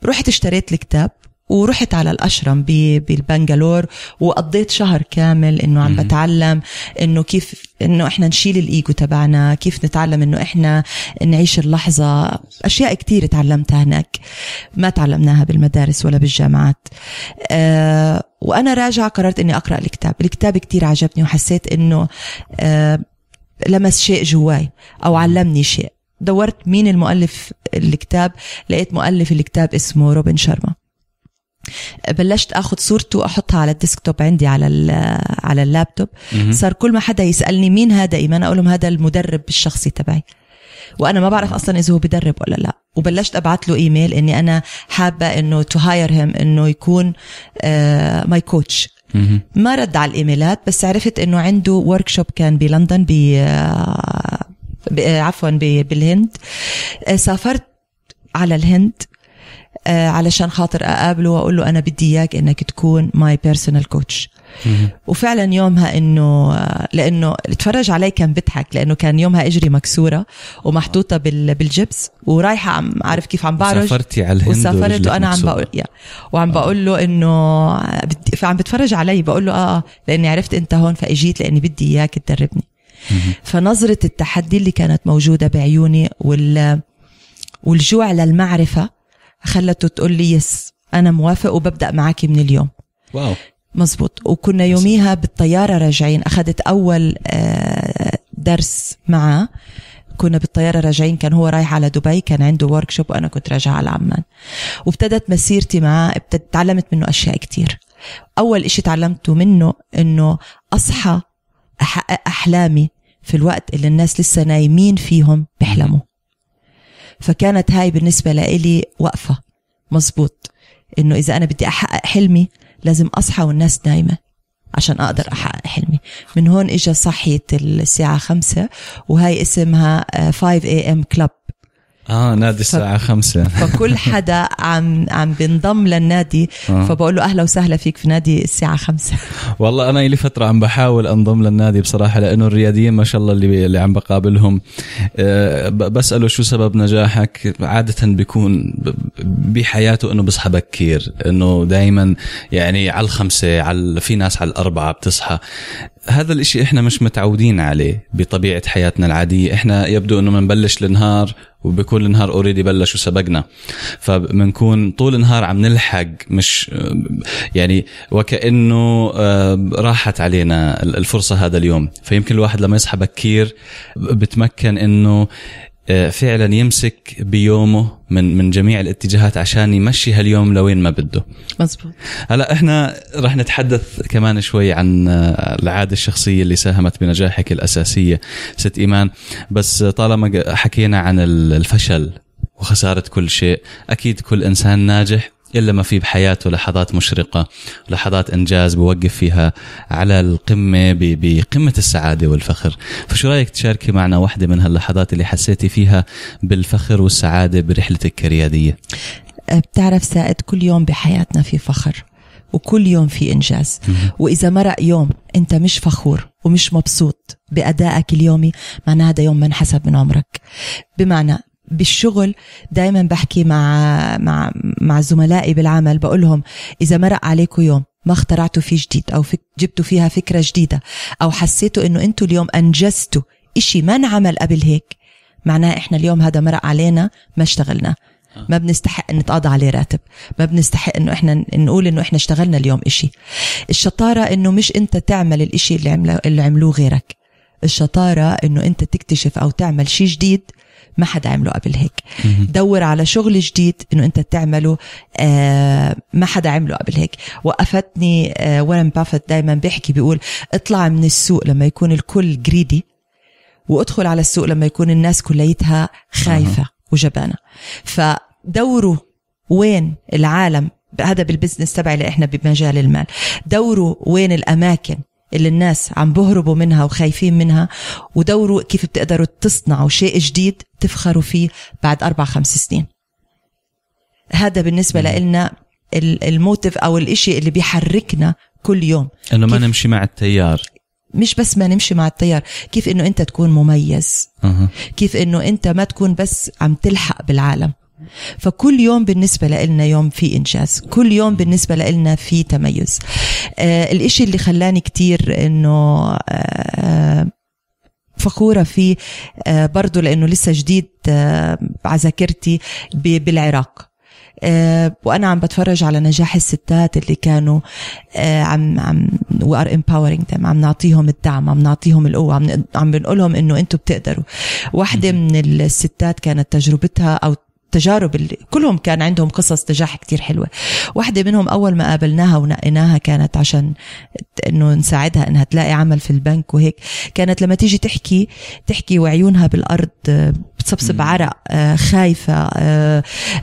رحت اشتريت الكتاب ورحت على الاشرم بالبنغالور وقضيت شهر كامل انه عم بتعلم انه كيف انه احنا نشيل الايجو تبعنا كيف نتعلم انه احنا نعيش اللحظه اشياء كتير تعلمتها هناك ما تعلمناها بالمدارس ولا بالجامعات أه وانا راجعه قررت اني اقرا الكتاب الكتاب كتير عجبني وحسيت انه أه لمس شيء جواي او علمني شيء دورت مين المؤلف الكتاب لقيت مؤلف الكتاب اسمه روبن شارما بلشت اخذ صورته واحطها على الديسكتوب عندي على على اللابتوب صار كل ما حدا يسالني مين هذا ايمان اقول لهم هذا المدرب الشخصي تبعي وانا ما بعرف اصلا اذا هو بدرب ولا لا وبلشت ابعث له ايميل اني انا حابه انه تو هاير هيم انه يكون آه، ماي كوتش ما رد على الايميلات بس عرفت انه عنده ورك شوب كان بلندن ب آه، آه، عفوا بالهند آه، سافرت على الهند آه، علشان خاطر اقابله واقول له انا بدي اياك انك تكون ماي بيرسونال كوتش وفعلا يومها انه لانه اتفرج علي كان بيضحك لانه كان يومها اجري مكسوره ومحطوطه بالجبس ورايحه عم عارف كيف عم بعرج وسافرتي على الهند وسافرت وانا عم بقول يا وعم بقول له انه فعم بتفرج علي بقول له اه لاني عرفت انت هون فاجيت لاني بدي اياك تدربني فنظرة التحدي اللي كانت موجودة بعيوني وال والجوع للمعرفة خلته تقول لي يس أنا موافق وببدأ معك من اليوم واو مزبوط وكنا يوميها بالطيارة راجعين أخذت أول آه، درس معه كنا بالطيارة راجعين كان هو رايح على دبي كان عنده ورك شوب وأنا كنت راجعة على عمان وابتدت مسيرتي معاه تعلمت منه أشياء كتير أول إشي تعلمته منه إنه أصحى احقق احلامي في الوقت اللي الناس لسه نايمين فيهم بيحلموا فكانت هاي بالنسبة لإلي وقفة مظبوط إنه إذا أنا بدي أحقق حلمي لازم أصحى والناس نايمة عشان أقدر أحقق حلمي من هون إجا صحية الساعة خمسة وهي اسمها 5 آه، a.m. club اه نادي الساعة ف... خمسة [laughs] فكل حدا عم عم بينضم للنادي آه. فبقول له اهلا وسهلا فيك في نادي الساعة خمسة [laughs] والله انا لي فترة عم بحاول انضم للنادي بصراحة لانه الرياديين ما شاء الله اللي اللي عم بقابلهم أه بسأله شو سبب نجاحك عادة بيكون بحياته انه بصحى بكير انه دائما يعني على الخمسة على في ناس على الاربعة بتصحى هذا الاشي احنا مش متعودين عليه بطبيعة حياتنا العادية احنا يبدو انه بنبلش النهار وبكون النهار اوريدي بلش وسبقنا فبنكون طول النهار عم نلحق مش يعني وكانه آه، راحت علينا الفرصه هذا اليوم فيمكن الواحد لما يصحى بكير بتمكن انه آه، فعلا يمسك بيومه من من جميع الاتجاهات عشان يمشي هاليوم لوين ما بده مزبوط هلا احنا رح نتحدث كمان شوي عن آه، العاده الشخصيه اللي ساهمت بنجاحك الاساسيه ست ايمان بس طالما حكينا عن الفشل وخساره كل شيء اكيد كل انسان ناجح إلا ما في بحياته لحظات مشرقة لحظات إنجاز بوقف فيها على القمة بقمة السعادة والفخر فشو رأيك تشاركي معنا واحدة من هاللحظات اللي حسيتي فيها بالفخر والسعادة برحلتك الريادية بتعرف سائد كل يوم بحياتنا في فخر وكل يوم في انجاز واذا مرق يوم انت مش فخور ومش مبسوط بادائك اليومي معناه هذا يوم من حسب من عمرك بمعنى بالشغل دائما بحكي مع مع مع زملائي بالعمل بقول لهم اذا مرق عليكم يوم ما اخترعتوا فيه جديد او فك جبتوا فيها فكره جديده او حسيتوا انه انتم اليوم انجزتوا إشي ما انعمل قبل هيك معناه احنا اليوم هذا مرق علينا ما اشتغلنا آه. ما بنستحق نتقاضى عليه راتب ما بنستحق انه احنا نقول انه احنا اشتغلنا اليوم إشي الشطاره انه مش انت تعمل الإشي اللي عمله اللي عملوه غيرك الشطاره انه انت تكتشف او تعمل شيء جديد ما حدا عمله قبل هيك دور على شغل جديد انه انت تعمله آه، ما حدا عمله قبل هيك وقفتني ورن بافت دائما بيحكي بيقول اطلع من السوق لما يكون الكل جريدي وادخل على السوق لما يكون الناس كليتها خايفه وجبانه فدوروا وين العالم هذا بالبزنس تبعي اللي احنا بمجال المال دوروا وين الاماكن اللي الناس عم بهربوا منها وخايفين منها ودوروا كيف بتقدروا تصنعوا شيء جديد تفخروا فيه بعد أربع خمس سنين هذا بالنسبة لنا الموتيف أو الإشي اللي بيحركنا كل يوم أنه ما نمشي مع التيار مش بس ما نمشي مع التيار كيف انه انت تكون مميز أه. كيف انه انت ما تكون بس عم تلحق بالعالم فكل يوم بالنسبة لنا يوم في إنجاز كل يوم بالنسبة لنا في تميز آه الإشي اللي خلاني كتير إنه آه فخورة فيه آه برضو لأنه لسه جديد آه عذاكرتي بالعراق آه، وانا عم بتفرج على نجاح الستات اللي كانوا آه، عم عم وي ار امباورينج ذم عم نعطيهم الدعم عم نعطيهم القوه عم عم انه انتم بتقدروا واحده من الستات كانت تجربتها او التجارب اللي كلهم كان عندهم قصص نجاح كتير حلوة واحدة منهم أول ما قابلناها ونقيناها كانت عشان أنه نساعدها أنها تلاقي عمل في البنك وهيك كانت لما تيجي تحكي تحكي وعيونها بالأرض آه، بتصبصب عرق آه، خايفة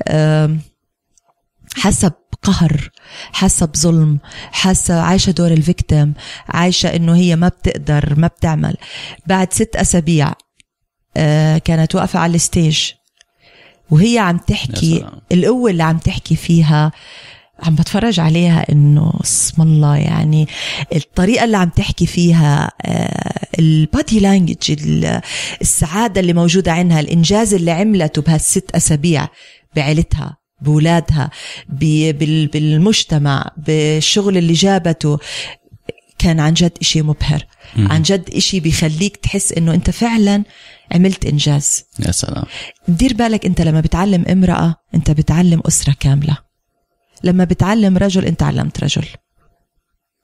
آه، حاسة قهر حاسه بظلم حاسه عايشه دور الفيكتيم عايشه انه هي ما بتقدر ما بتعمل بعد ست اسابيع كانت واقفه على الستيج وهي عم تحكي القوه اللي عم تحكي فيها عم بتفرج عليها انه اسم الله يعني الطريقه اللي عم تحكي فيها آه، البادي لانجج السعاده اللي موجوده عندها الانجاز اللي عملته بهالست اسابيع بعيلتها بولادها بالمجتمع بالشغل اللي جابته كان عن جد إشي مبهر مم. عن جد إشي بيخليك تحس إنه أنت فعلا عملت إنجاز يا سلام دير بالك أنت لما بتعلم امرأة أنت بتعلم أسرة كاملة لما بتعلم رجل أنت علمت رجل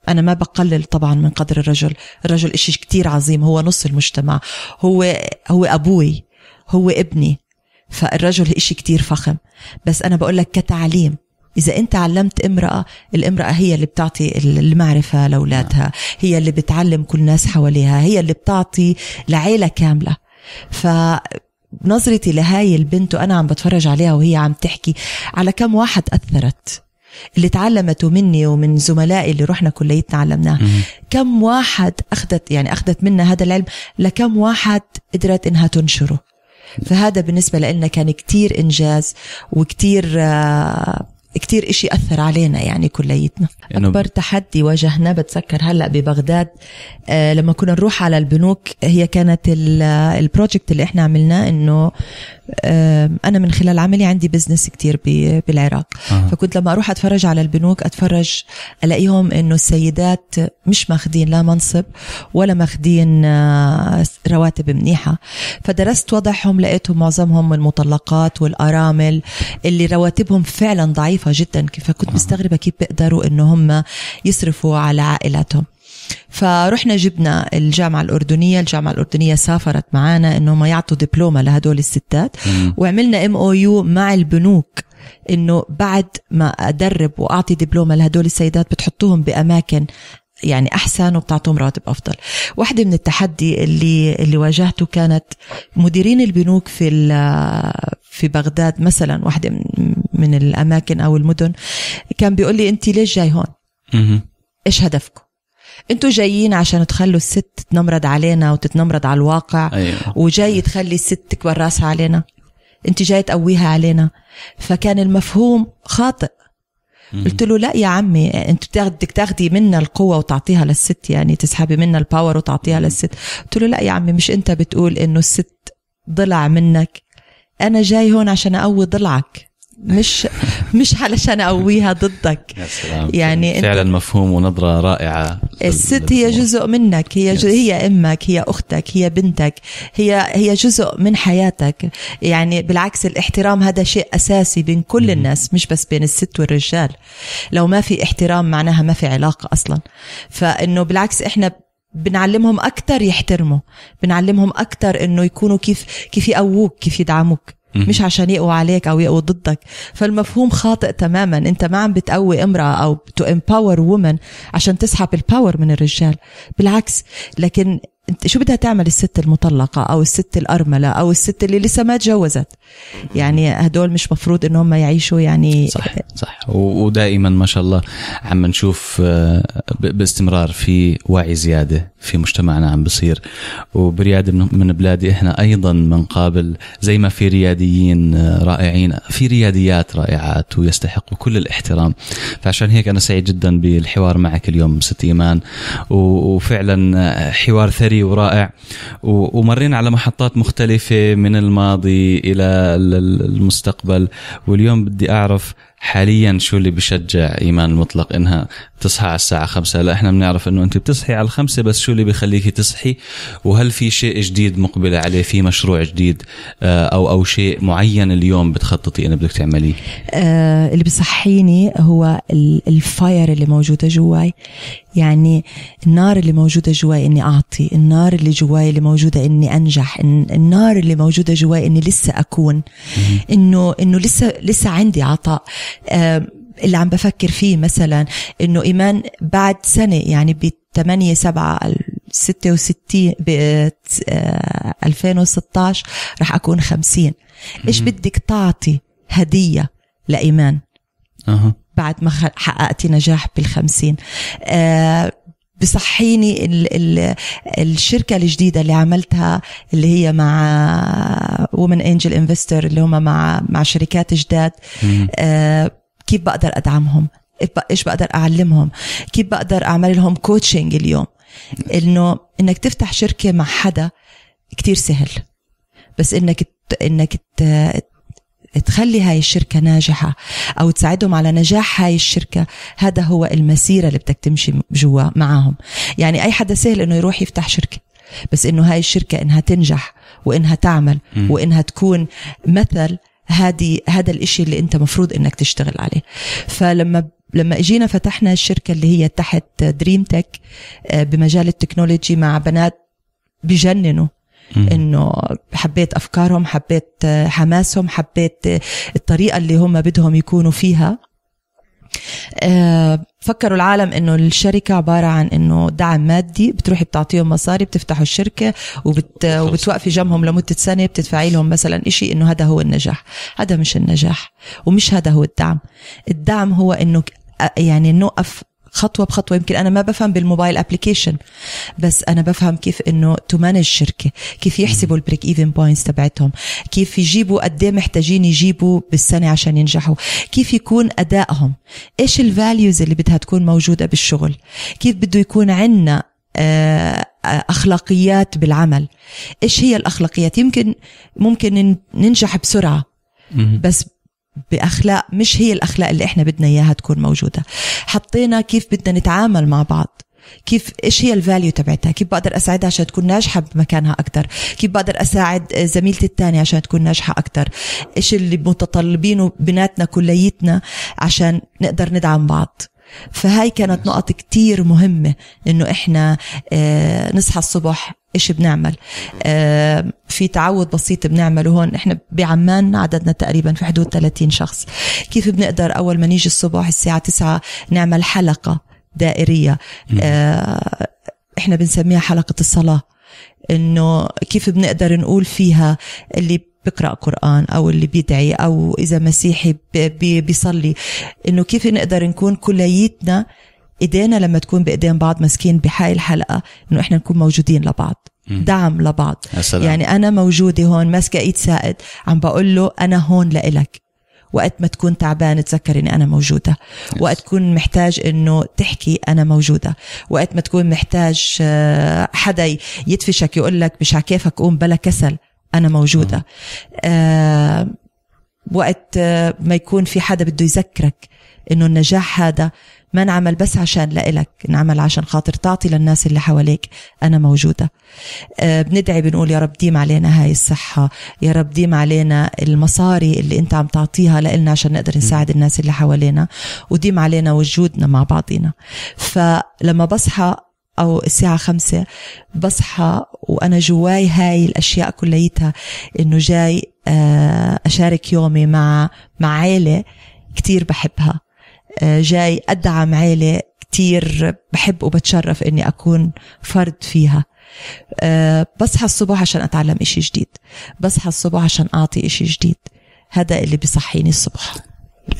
أنا ما بقلل طبعا من قدر الرجل الرجل إشي كتير عظيم هو نص المجتمع هو هو أبوي هو ابني فالرجل إشي كتير فخم بس أنا بقول لك كتعليم إذا أنت علمت امرأة الامرأة هي اللي بتعطي المعرفة لأولادها هي اللي بتعلم كل الناس حواليها هي اللي بتعطي لعيلة كاملة ف نظرتي لهاي البنت وانا عم بتفرج عليها وهي عم تحكي على كم واحد اثرت اللي تعلمته مني ومن زملائي اللي رحنا كليتنا علمناها كم واحد اخذت يعني اخذت منا هذا العلم لكم واحد قدرت انها تنشره فهذا بالنسبة لنا كان كتير إنجاز وكتير آه كتير إشي أثر علينا يعني كليتنا يعني أكبر تحدي واجهناه بتذكر هلأ ببغداد آه لما كنا نروح على البنوك هي كانت آه، البروجكت اللي إحنا عملناه إنه انا من خلال عملي عندي بزنس كتير بالعراق آه. فكنت لما اروح اتفرج على البنوك اتفرج الاقيهم انه السيدات مش ماخذين لا منصب ولا ماخذين آه، رواتب منيحه فدرست وضعهم لقيتهم معظمهم المطلقات والارامل اللي رواتبهم فعلا ضعيفه جدا فكنت آه. مستغربه كيف بيقدروا انه هم يصرفوا على عائلاتهم فرحنا جبنا الجامعة الأردنية الجامعة الأردنية سافرت معنا إنهم يعطوا دبلومة لهدول الستات وعملنا ام او يو مع البنوك انه بعد ما ادرب واعطي دبلومه لهدول السيدات بتحطوهم باماكن يعني احسن وبتعطوهم راتب افضل. واحدة من التحدي اللي اللي واجهته كانت مديرين البنوك في في بغداد مثلا واحدة من, الاماكن او المدن كان بيقول لي انت ليش جاي هون؟ ايش هدفكم؟ انتوا جايين عشان تخلوا الست تنمرد علينا وتتنمرد على الواقع أيوة. وجاي تخلي الست تكبر راسها علينا انت جاي تقويها علينا فكان المفهوم خاطئ قلت له لا يا عمي انت بدك تاخدي منا القوه وتعطيها للست يعني تسحبي منا الباور وتعطيها للست قلت له لا يا عمي مش انت بتقول انه الست ضلع منك انا جاي هون عشان اقوي ضلعك مش مش علشان اقويها ضدك يا سلام. يعني فعلا مفهوم ونظره رائعه الست هي جزء منك هي جزء هي امك هي اختك هي بنتك هي هي جزء من حياتك يعني بالعكس الاحترام هذا شيء اساسي بين كل الناس مش بس بين الست والرجال لو ما في احترام معناها ما في علاقه اصلا فانه بالعكس احنا بنعلمهم اكثر يحترموا بنعلمهم اكثر انه يكونوا كيف كيف يقووك كيف يدعموك مش عشان يقوى عليك او يقوى ضدك فالمفهوم خاطئ تماما انت ما عم بتقوي امراه او تو امباور وومن عشان تسحب الباور من الرجال بالعكس لكن شو بدها تعمل الست المطلقة أو الست الأرملة أو الست اللي لسه ما تجوزت يعني هدول مش مفروض إنهم ما يعيشوا يعني صح صح ودائما ما شاء الله عم نشوف آه، باستمرار في وعي زيادة في مجتمعنا عم بصير وبريادة من بلادي إحنا أيضا من قابل زي ما في رياديين آه، رائعين في رياديات رائعات ويستحقوا كل الاحترام فعشان هيك أنا سعيد جدا بالحوار معك اليوم ست إيمان وفعلا آه، حوار ثري ثري ورائع ومرينا على محطات مختلفة من الماضي إلى المستقبل واليوم بدي أعرف حاليا شو اللي بشجع ايمان المطلق انها تصحى على الساعه خمسة لا احنا بنعرف انه انت بتصحي على الخمسة بس شو اللي بخليكي تصحي وهل في شيء جديد مقبله عليه في مشروع جديد آه، او او شيء معين اليوم بتخططي انه بدك تعمليه آه اللي بصحيني هو الفاير اللي موجوده جواي يعني النار اللي موجودة جواي إني أعطي النار اللي جواي اللي موجودة إني أنجح النار اللي موجودة جواي إني لسه أكون إنه إنه لسه لسه عندي عطاء اللي عم بفكر فيه مثلا انه ايمان بعد سنه يعني ب 8 7 66 ب 2016 رح اكون 50 ايش بدك تعطي هديه لايمان اها بعد ما حققتي نجاح بال آه بصحيني ال الـ الشركه الجديده اللي عملتها اللي هي مع وومن انجل انفستر اللي هم مع مع شركات جداد آه كيف بقدر ادعمهم إيه، ايش بقدر اعلمهم كيف بقدر اعمل لهم كوتشنج اليوم انه انك تفتح شركه مع حدا كتير سهل بس انك انك تخلي هاي الشركة ناجحة أو تساعدهم على نجاح هاي الشركة هذا هو المسيرة اللي بدك تمشي جوا معاهم يعني أي حدا سهل أنه يروح يفتح شركة بس أنه هاي الشركة أنها تنجح وأنها تعمل وأنها تكون مثل هذه هذا الإشي اللي أنت مفروض أنك تشتغل عليه فلما لما اجينا فتحنا الشركة اللي هي تحت دريم تك آه، بمجال التكنولوجي مع بنات بجننوا انه حبيت افكارهم حبيت آه، حماسهم حبيت آه، الطريقه اللي هم بدهم يكونوا فيها آه، فكروا العالم انه الشركه عباره عن انه دعم مادي بتروحي بتعطيهم مصاري بتفتحوا الشركه وبت وبتوقفي جنبهم لمده سنه بتدفعي لهم مثلا شيء انه هذا هو النجاح هذا مش النجاح ومش هذا هو الدعم الدعم هو انه يعني نوقف خطوه بخطوه يمكن انا ما بفهم بالموبايل ابلكيشن بس انا بفهم كيف انه تو مانج الشركه كيف يحسبوا البريك ايفن بوينتس تبعتهم كيف يجيبوا قد ايه محتاجين يجيبوا بالسنه عشان ينجحوا كيف يكون ادائهم ايش الفاليوز اللي بدها تكون موجوده بالشغل كيف بده يكون عندنا آه، اخلاقيات بالعمل ايش هي الاخلاقيات يمكن ممكن ننجح بسرعه بس باخلاق مش هي الاخلاق اللي احنا بدنا اياها تكون موجوده حطينا كيف بدنا نتعامل مع بعض كيف ايش هي الفاليو تبعتها كيف بقدر اساعدها عشان تكون ناجحه بمكانها اكثر كيف بقدر اساعد زميلتي الثانيه عشان تكون ناجحه اكثر ايش اللي متطلبينه بناتنا كليتنا عشان نقدر ندعم بعض فهاي كانت نقط كتير مهمة انه احنا آه، نصحى الصبح ايش بنعمل آه، في تعود بسيط بنعمله هون إحنا بعمان عددنا تقريبا في حدود 30 شخص كيف بنقدر أول ما نيجي الصبح الساعة 9 نعمل حلقة دائرية آه، إحنا بنسميها حلقة الصلاة إنه كيف بنقدر نقول فيها اللي بقرا قران او اللي بيدعي او اذا مسيحي بيصلي انه كيف نقدر نكون كليتنا ايدينا لما تكون بايدين بعض ماسكين بهاي الحلقه انه احنا نكون موجودين لبعض دعم لبعض أسلام. يعني انا موجوده هون ماسكه ايد سائد عم بقول له انا هون لإلك وقت ما تكون تعبان تذكر اني انا موجوده وقت تكون محتاج انه تحكي انا موجوده وقت ما تكون محتاج آه، حدا يدفشك يقول لك مش عكيفك قوم بلا كسل انا موجوده آه، وقت آه، ما يكون في حدا بده يذكرك انه النجاح هذا ما انعمل بس عشان لإلك انعمل عشان خاطر تعطي للناس اللي حواليك أنا موجودة آه، بندعي بنقول يا رب ديم علينا هاي الصحة يا رب ديم علينا المصاري اللي أنت عم تعطيها لإلنا عشان نقدر نساعد الناس اللي حوالينا وديم علينا وجودنا مع بعضينا فلما بصحى أو الساعة خمسة بصحى وأنا جواي هاي الأشياء كليتها إنه جاي آه، أشارك يومي مع مع عيلة كتير بحبها آه، جاي أدعم عيلة كتير بحب وبتشرف إني أكون فرد فيها آه، بصحى الصبح عشان أتعلم إشي جديد بصحى الصبح عشان أعطي إشي جديد هذا اللي بيصحيني الصبح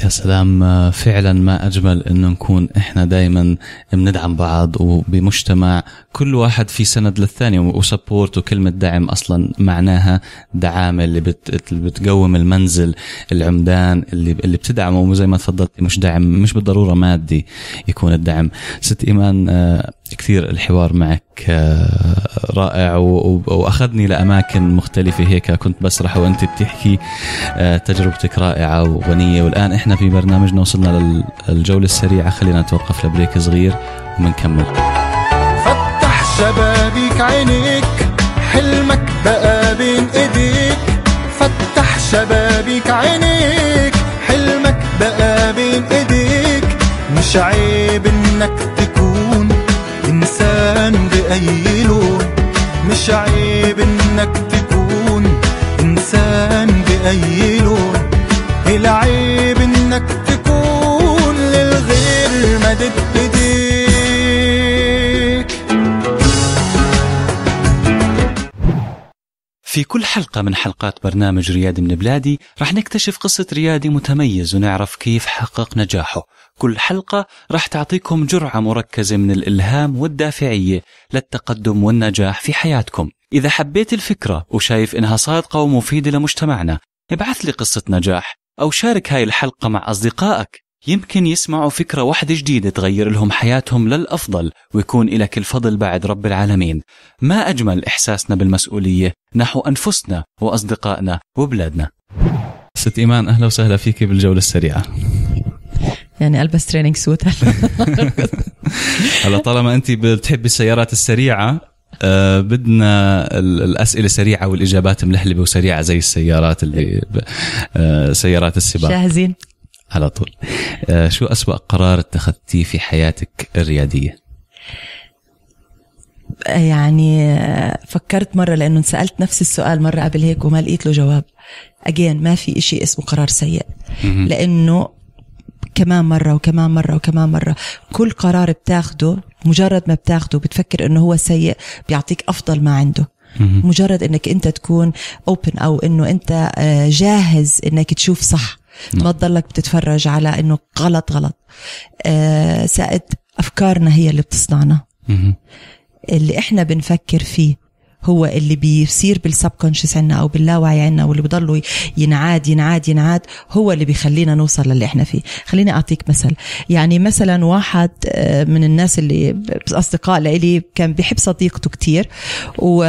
يا سلام آه، فعلا ما اجمل انه نكون احنا دائما بندعم بعض وبمجتمع كل واحد في سند للثاني وسبورت وكلمه دعم اصلا معناها دعامه اللي بت بتقوم المنزل العمدان اللي اللي بتدعمه وزي ما تفضلت مش دعم مش بالضروره مادي يكون الدعم ست ايمان آه، كثير الحوار معك آه، رائع واخذني لاماكن مختلفه هيك كنت بسرح وانت بتحكي آه، تجربتك رائعه وغنيه والان احنا في برنامجنا وصلنا للجوله السريعه خلينا نتوقف لبريك صغير وبنكمل فتح شبابك عينيك حلمك بقى بين ايديك فتح شبابك عينيك حلمك بقى بين ايديك مش عيب انك لون مش عيب انك تكون انسان بأي لون إيه العيب انك تكون للغير مدد في كل حلقة من حلقات برنامج ريادي من بلادي راح نكتشف قصة ريادي متميز ونعرف كيف حقق نجاحه كل حلقة راح تعطيكم جرعة مركزة من الإلهام والدافعية للتقدم والنجاح في حياتكم إذا حبيت الفكرة وشايف إنها صادقة ومفيدة لمجتمعنا ابعث لي قصة نجاح أو شارك هاي الحلقة مع أصدقائك يمكن يسمعوا فكرة واحدة جديدة تغير لهم حياتهم للأفضل ويكون لك الفضل بعد رب العالمين ما أجمل إحساسنا بالمسؤولية نحو أنفسنا وأصدقائنا وبلادنا ست إيمان أهلا وسهلا فيك بالجولة السريعة يعني البس تريننج سوت [laughs] هلا طالما انت بتحبي السيارات السريعه أه بدنا الاسئله سريعه والاجابات ملهلبه وسريعه زي السيارات اللي أه سيارات السباق جاهزين على طول آه، شو أسوأ قرار اتخذتيه في حياتك الريادية؟ يعني آه، فكرت مرة لأنه سألت نفس السؤال مرة قبل هيك وما لقيت له جواب أجين ما في إشي اسمه قرار سيء لأنه كمان مرة وكمان مرة وكمان مرة كل قرار بتاخده مجرد ما بتاخده بتفكر انه هو سيء بيعطيك افضل ما عنده مجرد انك انت تكون اوبن او انه انت آه، جاهز انك تشوف صح نعم. ما تضلك بتتفرج على انه غلط غلط آه سائد افكارنا هي اللي بتصنعنا اللي احنا بنفكر فيه هو اللي بيصير بالسبكونشس عنا او باللاوعي عنا واللي بضلوا ينعاد ينعاد ينعاد هو اللي بيخلينا نوصل للي احنا فيه خليني اعطيك مثل يعني مثلا واحد آه، من الناس اللي اصدقاء لي كان بيحب صديقته كتير و...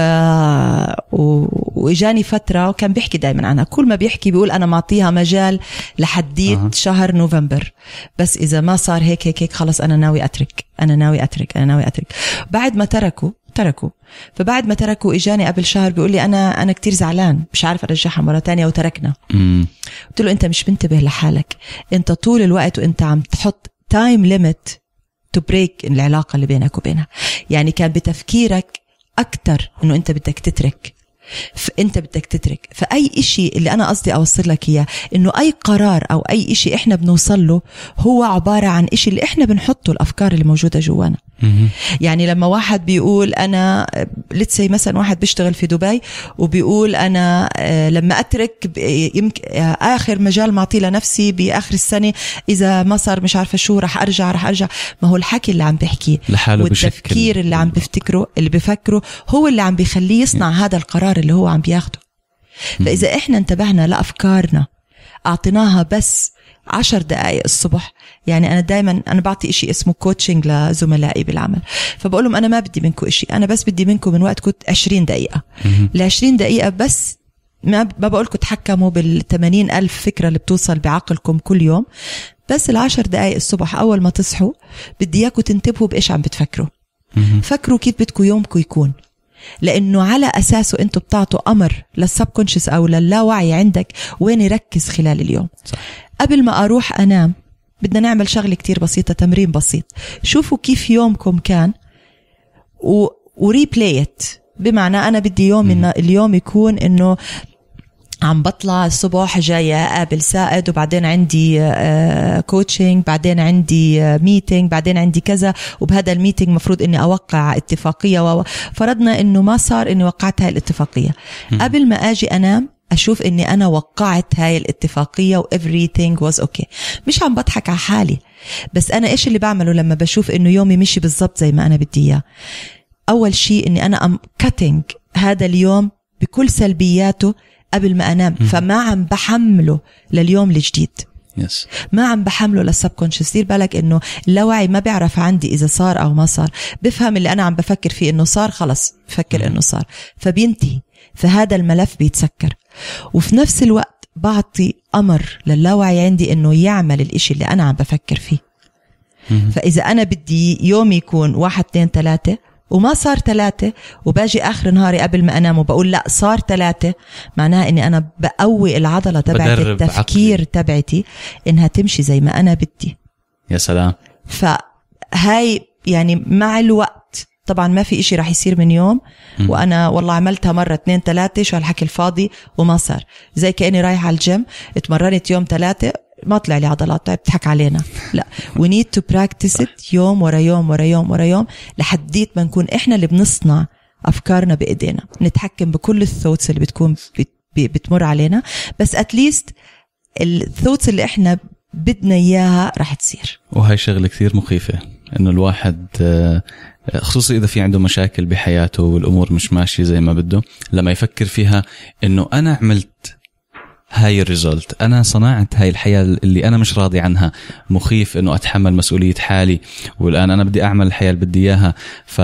و... واجاني فتره وكان بيحكي دائما عنها كل ما بيحكي بيقول انا معطيها مجال لحديت أه. شهر نوفمبر بس اذا ما صار هيك هيك هيك خلص انا ناوي اترك انا ناوي اترك انا ناوي اترك بعد ما تركه تركوا فبعد ما تركوا اجاني قبل شهر بيقول لي انا انا كثير زعلان مش عارف ارجعها مره ثانيه وتركنا قلت له انت مش منتبه لحالك انت طول الوقت وانت عم تحط تايم ليميت تو بريك العلاقه اللي بينك وبينها يعني كان بتفكيرك اكثر انه انت بدك تترك فانت بدك تترك فاي إشي اللي انا قصدي اوصل لك اياه انه اي قرار او اي إشي احنا بنوصل له هو عباره عن إشي اللي احنا بنحطه الافكار اللي موجوده جوانا يعني لما واحد بيقول انا لتسي مثلا واحد بيشتغل في دبي وبيقول انا آه، لما اترك اخر مجال معطيه لنفسي باخر السنه اذا ما صار مش عارفه شو رح ارجع رح ارجع ما هو الحكي اللي عم بحكيه لحاله والتفكير اللي عم بفتكره اللي بفكره هو اللي عم بيخليه يصنع هذا القرار اللي هو عم بياخده فاذا احنا انتبهنا لافكارنا اعطيناها بس عشر دقائق الصبح يعني انا دائما انا بعطي شيء اسمه كوتشنج لزملائي بالعمل فبقول لهم انا ما بدي منكم شيء انا بس بدي منكم من وقتكم 20 دقيقه لعشرين 20 دقيقه بس ما ما تحكموا بال ألف فكره اللي بتوصل بعقلكم كل يوم بس العشر دقائق الصبح اول ما تصحوا بدي اياكم تنتبهوا بايش عم بتفكروا فكروا كيف بدكم يومكم يكون لانه على اساسه انتم بتعطوا امر للسبكونشس او للاوعي عندك وين يركز خلال اليوم صح. قبل ما أروح أنام بدنا نعمل شغلة كتير بسيطة تمرين بسيط شوفوا كيف يومكم كان و... وريبلايت بمعنى أنا بدي يوم إن اليوم يكون إنه عم بطلع الصبح جاية أقابل سائد وبعدين عندي كوتشنج آه، بعدين عندي ميتنج آه، بعدين عندي كذا وبهذا الميتنج مفروض إني أوقع اتفاقية فرضنا إنه ما صار إني وقعت هاي الاتفاقية قبل ما أجي أنام اشوف اني انا وقعت هاي الاتفاقيه ثينج واز اوكي مش عم بضحك على حالي بس انا ايش اللي بعمله لما بشوف انه يومي مشي بالضبط زي ما انا بدي اياه اول شيء اني انا ام كاتنج هذا اليوم بكل سلبياته قبل ما انام م. فما عم بحمله لليوم الجديد Yes. ما عم بحمله للسبكونشس دير بالك انه اللاوعي ما بيعرف عندي اذا صار او ما صار بفهم اللي انا عم بفكر فيه انه صار خلص بفكر انه صار فبينتهي فهذا الملف بيتسكر وفي نفس الوقت بعطي أمر للاوعي عندي أنه يعمل الإشي اللي أنا عم بفكر فيه فإذا أنا بدي يومي يكون واحد اثنين ثلاثة وما صار ثلاثة وباجي آخر نهاري قبل ما أنام وبقول لا صار ثلاثة معناها إني أنا بقوي العضلة تبعت التفكير عقلي. تبعتي إنها تمشي زي ما أنا بدي يا سلام فهاي يعني مع الوقت طبعا ما في إشي رح يصير من يوم وانا والله عملتها مره اثنين ثلاثه شو هالحكي الفاضي وما صار زي كاني رايح على الجيم اتمرنت يوم ثلاثه ما طلع لي عضلات طيب بتضحك علينا [laughs] لا وي نيد تو براكتس يوم ورا يوم ورا يوم ورا يوم لحديت ما نكون احنا اللي بنصنع افكارنا بايدينا نتحكم بكل الثوتس اللي بتكون بتمر علينا بس اتليست الثوتس اللي احنا بدنا اياها رح تصير وهي شغله كثير مخيفه انه الواحد آه، خصوصي اذا في عنده مشاكل بحياته والامور مش ماشيه زي ما بده لما يفكر فيها انه انا عملت هاي الريزلت انا صنعت هاي الحياه اللي انا مش راضي عنها مخيف انه اتحمل مسؤوليه حالي والان انا بدي اعمل الحياه اللي بدي اياها ف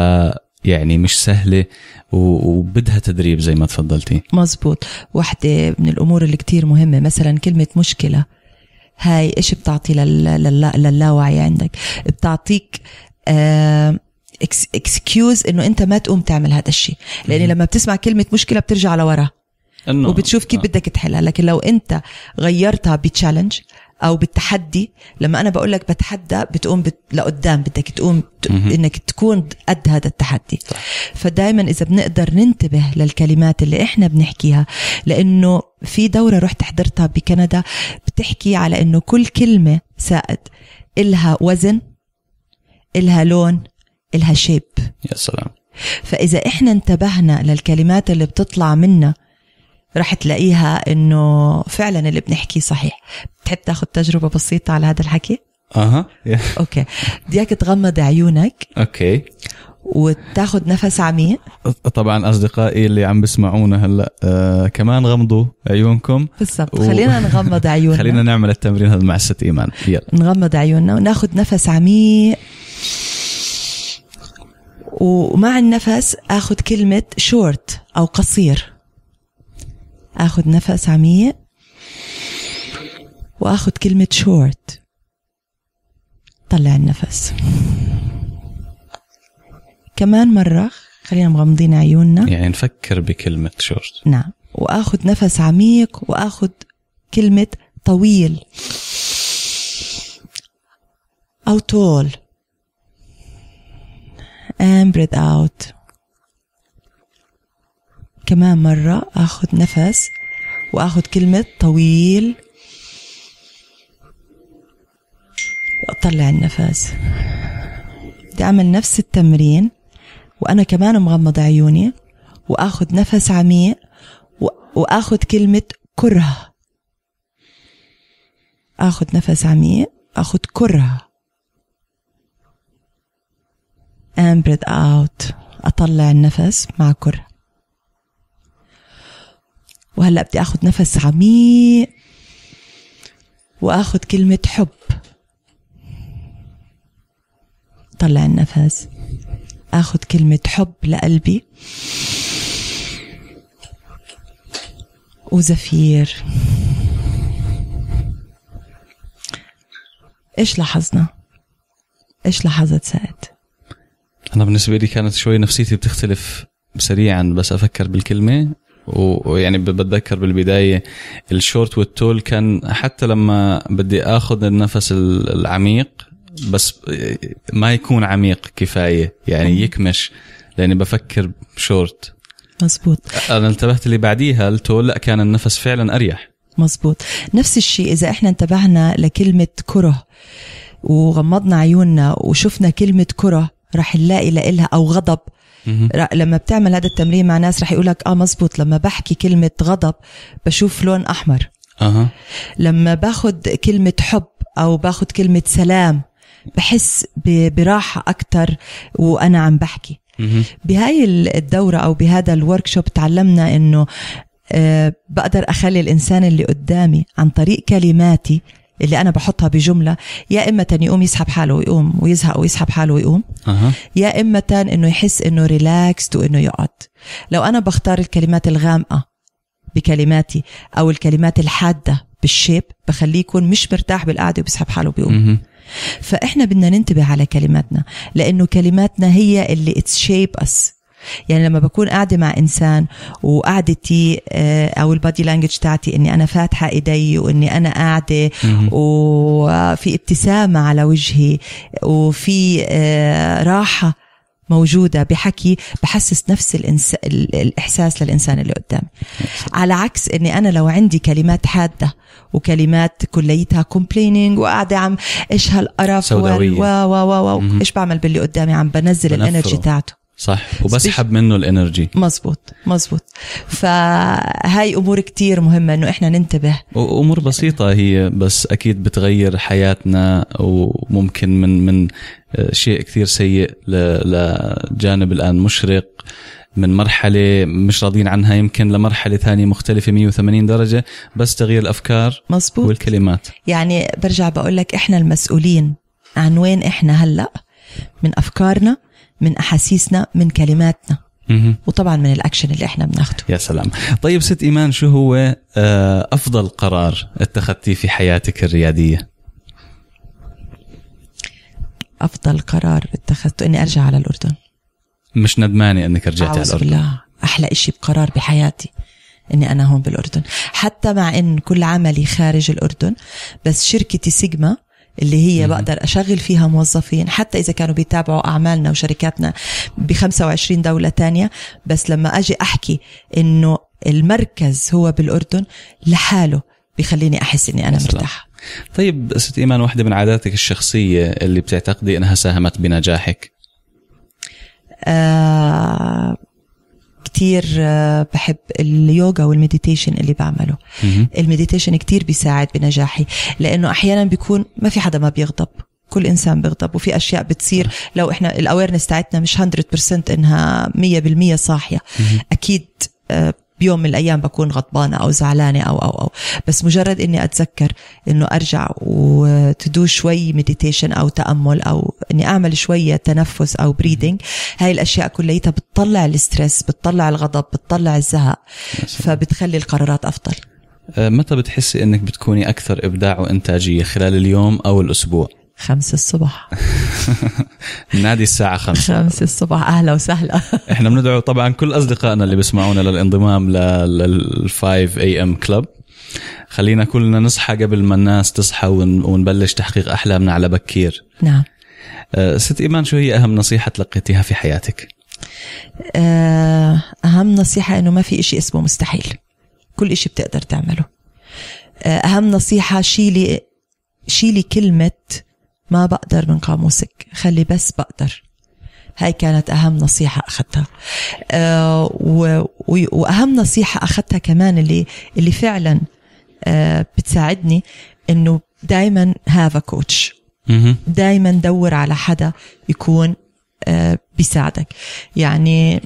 يعني مش سهلة وبدها تدريب زي ما تفضلتي مزبوط واحدة من الأمور اللي كتير مهمة مثلا كلمة مشكلة هاي ايش بتعطي لللا للاوعي عندك بتعطيك اكسكيوز انه انت ما تقوم تعمل هذا الشيء لاني لما بتسمع كلمه مشكله بترجع لورا وبتشوف كيف آه. بدك تحلها لكن لو انت غيرتها بتشالنج او بالتحدي لما انا بقول لك بتحدى بتقوم بت... لقدام بدك تقوم ت... انك تكون قد هذا التحدي فدائما اذا بنقدر ننتبه للكلمات اللي احنا بنحكيها لانه في دوره رحت حضرتها بكندا بتحكي على انه كل كلمه سائد إلها وزن إلها لون إلها شيب يا سلام فإذا إحنا انتبهنا للكلمات اللي بتطلع منا راح تلاقيها إنه فعلا اللي بنحكيه صحيح بتحب تاخذ تجربة بسيطة على هذا الحكي؟ أها [laughs] أوكي اياك تغمض عيونك أوكي وتاخذ نفس عميق طبعا اصدقائي اللي عم بسمعونا هلا آه كمان غمضوا عيونكم بالضبط و... خلينا [laughs] نغمض عيوننا خلينا نعمل التمرين هذا مع الست ايمان يلا نغمض عيوننا وناخذ نفس عميق ومع النفس اخذ كلمه شورت او قصير اخذ نفس عميق واخذ كلمه شورت طلع النفس كمان مرة خلينا مغمضين عيوننا يعني نفكر بكلمة شورت نعم وآخذ نفس عميق وآخذ كلمة طويل أو طول and breathe out كمان مرة آخذ نفس وآخذ كلمة طويل وأطلع النفس بدي أعمل نفس التمرين وأنا كمان مغمضة عيوني وآخذ نفس عميق وآخذ كلمة كره آخذ نفس عميق آخذ كره and breathe out أطلع النفس مع كره وهلأ بدي آخذ نفس عميق وآخذ كلمة حب طلع النفس كلمة حب لقلبي وزفير ايش لاحظنا؟ ايش لاحظت سعد؟ انا بالنسبه لي كانت شوي نفسيتي بتختلف سريعا بس افكر بالكلمه ويعني بتذكر بالبدايه الشورت والتول كان حتى لما بدي اخذ النفس العميق بس ما يكون عميق كفايه يعني يكمش لاني بفكر شورت مزبوط انا انتبهت اللي بعديها التول لا كان النفس فعلا اريح مزبوط نفس الشيء اذا احنا انتبهنا لكلمه كره وغمضنا عيوننا وشفنا كلمه كره راح نلاقي لها او غضب لما بتعمل هذا التمرين مع ناس رح يقول لك اه مزبوط لما بحكي كلمه غضب بشوف لون احمر أه. لما باخد كلمه حب او باخد كلمه سلام بحس براحة أكتر وأنا عم بحكي بهاي الدورة أو بهذا الوركشوب تعلمنا أنه آه، بقدر أخلي الإنسان اللي قدامي عن طريق كلماتي اللي انا بحطها بجمله يا اما يقوم يسحب حاله ويقوم ويزهق ويسحب حاله ويقوم يا اما انه يحس انه ريلاكسد وانه يقعد لو انا بختار الكلمات الغامقه بكلماتي او الكلمات الحاده بالشيب بخليه يكون مش مرتاح بالقعده وبيسحب حاله وبيقوم فاحنا بدنا ننتبه على كلماتنا لانه كلماتنا هي اللي تشيب اس يعني لما بكون قاعده مع انسان وقعدتي آه، او البادي لانجوج تاعتي اني انا فاتحه ايدي واني انا قاعده وفي ابتسامه على وجهي وفي آه، راحه موجودة بحكي بحسس نفس الإنس... الإحساس للإنسان اللي قدامي على عكس أني أنا لو عندي كلمات حادة وكلمات كليتها كومبلينينج وقاعدة عم إيش هالقرف و و و و إيش بعمل باللي قدامي عم بنزل الانرجي تاعته صح [laughs] وبسحب منه الانرجي مزبوط مزبوط فهاي امور كتير مهمه انه احنا ننتبه امور بسيطه هي بس اكيد بتغير حياتنا وممكن من من آه، شيء كثير سيء لجانب الان مشرق من مرحلة مش راضين عنها يمكن لمرحلة ثانية مختلفة 180 درجة بس تغيير الأفكار مزبوط. والكلمات يعني برجع بقول لك إحنا المسؤولين عن وين إحنا هلأ من أفكارنا من احاسيسنا من كلماتنا وطبعا من الاكشن اللي احنا بناخده يا سلام طيب ست ايمان شو هو آه، افضل قرار اتخذتيه في حياتك الرياديه افضل قرار اتخذته اني ارجع على الاردن مش ندمانه انك رجعتي على الاردن بالله احلى إشي بقرار بحياتي اني انا هون بالاردن حتى مع ان كل عملي خارج الاردن بس شركتي سيجما اللي هي بقدر اشغل فيها موظفين حتى اذا كانوا بيتابعوا اعمالنا وشركاتنا ب 25 دوله تانية بس لما اجي احكي انه المركز هو بالاردن لحاله بخليني احس اني انا مرتاحه طيب ست ايمان واحده من عاداتك الشخصيه اللي بتعتقدي انها ساهمت بنجاحك آه كتير آه، بحب اليوغا والميديتيشن اللي بعمله المديتيشن كتير بيساعد بنجاحي لانه احيانا بيكون ما في حدا ما بيغضب كل انسان بيغضب وفي اشياء بتصير لو احنا الاويرنس تاعتنا مش 100% انها 100% صاحيه اكيد آه، بيوم من الايام بكون غضبانه او زعلانه او او او بس مجرد اني اتذكر انه ارجع وتدو شوي مديتيشن او تامل او اني اعمل شويه تنفس او بريدنج هاي الاشياء كليتها بتطلع الستريس بتطلع الغضب بتطلع الزهق فبتخلي القرارات افضل أه، متى بتحسي انك بتكوني اكثر ابداع وانتاجيه خلال اليوم او الاسبوع خمسة الصبح [laughs] نادي الساعة خمسة خمسة الصبح أهلا وسهلا [laughs] إحنا بندعو طبعا كل أصدقائنا اللي بيسمعونا للانضمام لل 5 اي ام كلب خلينا كلنا نصحى قبل ما الناس تصحى ونبلش تحقيق أحلامنا على بكير نعم آه، ست إيمان شو هي أهم نصيحة تلقيتيها في حياتك؟ آه، أهم نصيحة إنه ما في إشي اسمه مستحيل كل إشي بتقدر تعمله آه، أهم نصيحة شيلي شيلي كلمة ما بقدر من قاموسك خلي بس بقدر هاي كانت أهم نصيحة أخذتها أه وأهم نصيحة أخذتها كمان اللي اللي فعلا أه بتساعدني إنه دايما هاف كوتش دايما دور على حدا يكون أه بيساعدك يعني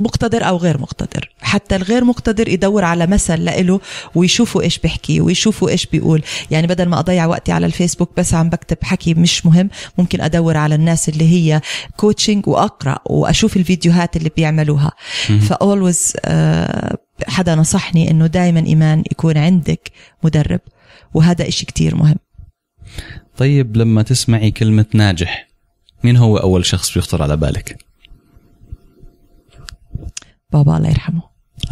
مقتدر او غير مقتدر حتى الغير مقتدر يدور على مثل لإله ويشوفوا ايش بيحكي ويشوفوا ايش بيقول يعني بدل ما اضيع وقتي على الفيسبوك بس عم بكتب حكي مش مهم ممكن ادور على الناس اللي هي كوتشنج واقرا واشوف الفيديوهات اللي بيعملوها فاولويز آه، حدا نصحني انه دائما ايمان يكون عندك مدرب وهذا إشي كتير مهم طيب لما تسمعي كلمة ناجح مين هو أول شخص بيخطر على بالك؟ بابا الله يرحمه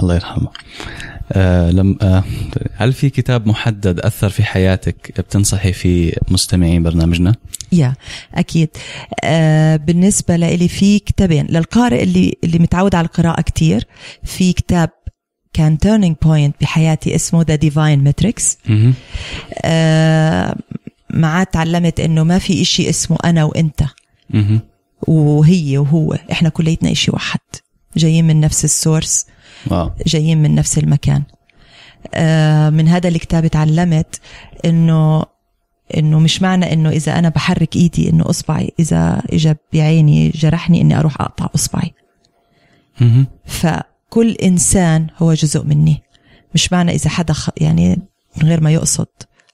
الله يرحمه آه لم آه هل في كتاب محدد اثر في حياتك بتنصحي فيه مستمعين برنامجنا؟ يا اكيد آه بالنسبه لي في كتابين للقارئ اللي اللي متعود على القراءه كثير في كتاب كان تيرنينج بوينت بحياتي اسمه ذا ديفاين ماتريكس عاد تعلمت انه ما في إشي اسمه انا وانت مه. وهي وهو احنا كليتنا إشي واحد جايين من نفس السورس آه. جايين من نفس المكان آه، من هذا الكتاب تعلمت انه انه مش معنى انه اذا انا بحرك ايدي انه اصبعي اذا اجى بعيني جرحني اني اروح اقطع اصبعي فكل انسان هو جزء مني مش معنى اذا حدا خ... يعني من غير ما يقصد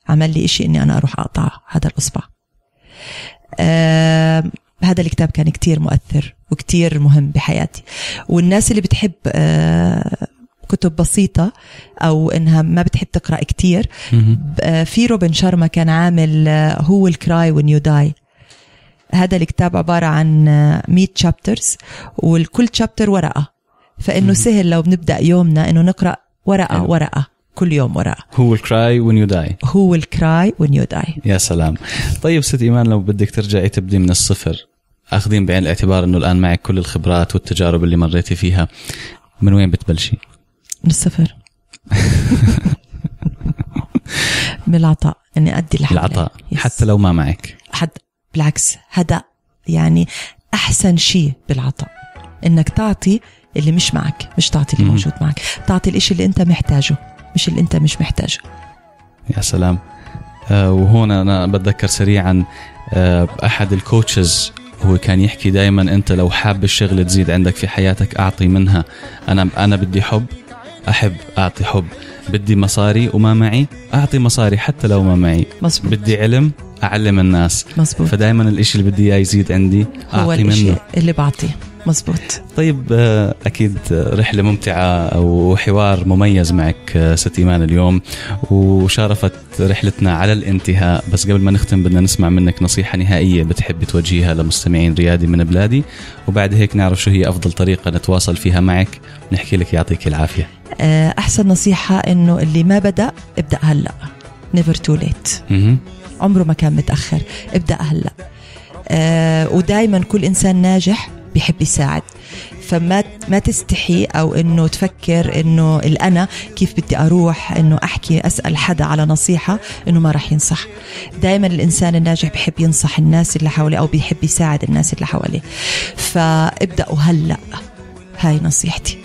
عمل لي إشي اني انا اروح اقطع هذا الاصبع آه، هذا الكتاب كان كتير مؤثر وكتير مهم بحياتي والناس اللي بتحب آه، كتب بسيطة أو إنها ما بتحب تقرأ كتير آه، في روبن شارما كان عامل هو الكراي وين يو داي هذا الكتاب عبارة عن 100 آه، شابترز والكل شابتر ورقة فإنه سهل لو بنبدأ يومنا إنه نقرأ ورقة ورقة كل يوم وراء هو الكراي وين يو داي هو الكراي وين يو داي يا سلام طيب ست ايمان لو بدك ترجعي تبدي من الصفر اخذين بعين الاعتبار انه الان معك كل الخبرات والتجارب اللي مريتي فيها من وين بتبلشي؟ من الصفر [laughs] من العطاء اني يعني ادي لحالي العطاء حتى لو ما معك حد بالعكس هذا يعني احسن شيء بالعطاء انك تعطي اللي مش معك مش تعطي اللي موجود معك تعطي الإشي اللي انت محتاجه مش اللي انت مش محتاجه يا سلام آه، وهون انا بتذكر سريعا آه، احد الكوتشز هو كان يحكي دائما انت لو حاب الشغله تزيد عندك في حياتك اعطي منها انا انا بدي حب احب اعطي حب بدي مصاري وما معي اعطي مصاري حتى لو ما معي مصبوط. بدي علم اعلم الناس مزبوط. فدائما الاشي اللي بدي اياه يزيد عندي اعطي هو منه اللي بعطيه مزبوط طيب آه، اكيد رحله ممتعه وحوار مميز معك آه، ست ايمان اليوم وشارفت رحلتنا على الانتهاء بس قبل ما نختم بدنا نسمع منك نصيحه نهائيه بتحب توجهها لمستمعين ريادي من بلادي وبعد هيك نعرف شو هي افضل طريقه نتواصل فيها معك نحكي لك يعطيك العافيه آه، احسن نصيحه انه اللي ما بدا ابدا هلا نيفر تو ليت عمره ما كان متاخر ابدا هلا أه ودائما كل انسان ناجح بيحب يساعد فما ما تستحي او انه تفكر انه الانا كيف بدي اروح انه احكي اسال حدا على نصيحه انه ما راح ينصح دائما الانسان الناجح بحب ينصح الناس اللي حواليه او بيحب يساعد الناس اللي حواليه فابداوا هلا هاي نصيحتي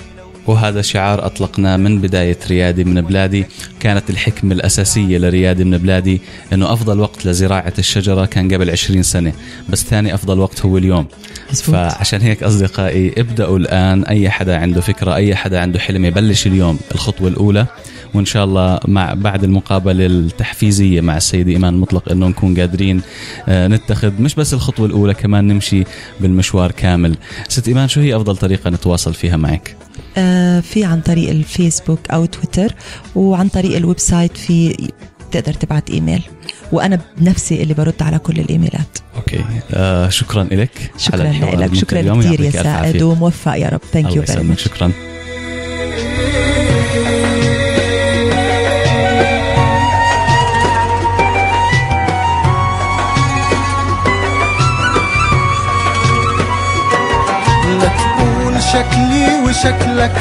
وهذا شعار أطلقناه من بداية ريادي من بلادي كانت الحكمة الأساسية لريادي من بلادي أنه أفضل وقت لزراعة الشجرة كان قبل 20 سنة بس ثاني أفضل وقت هو اليوم فعشان هيك أصدقائي ابدأوا الآن أي حدا عنده فكرة أي حدا عنده حلم يبلش اليوم الخطوة الأولى وإن شاء الله مع بعد المقابلة التحفيزية مع السيدة إيمان مطلق أنه نكون قادرين آه، نتخذ مش بس الخطوة الأولى كمان نمشي بالمشوار كامل ست إيمان شو هي أفضل طريقة نتواصل فيها معك؟ آه، في عن طريق الفيسبوك او تويتر وعن طريق الويب سايت في تقدر تبعت ايميل وانا بنفسي اللي برد على كل الايميلات اوكي آه شكرا لك شكرا لك شكرا كثير يا سعد وموفق يا رب ثانك يو فيري ماتش شكرا شكلي شكلك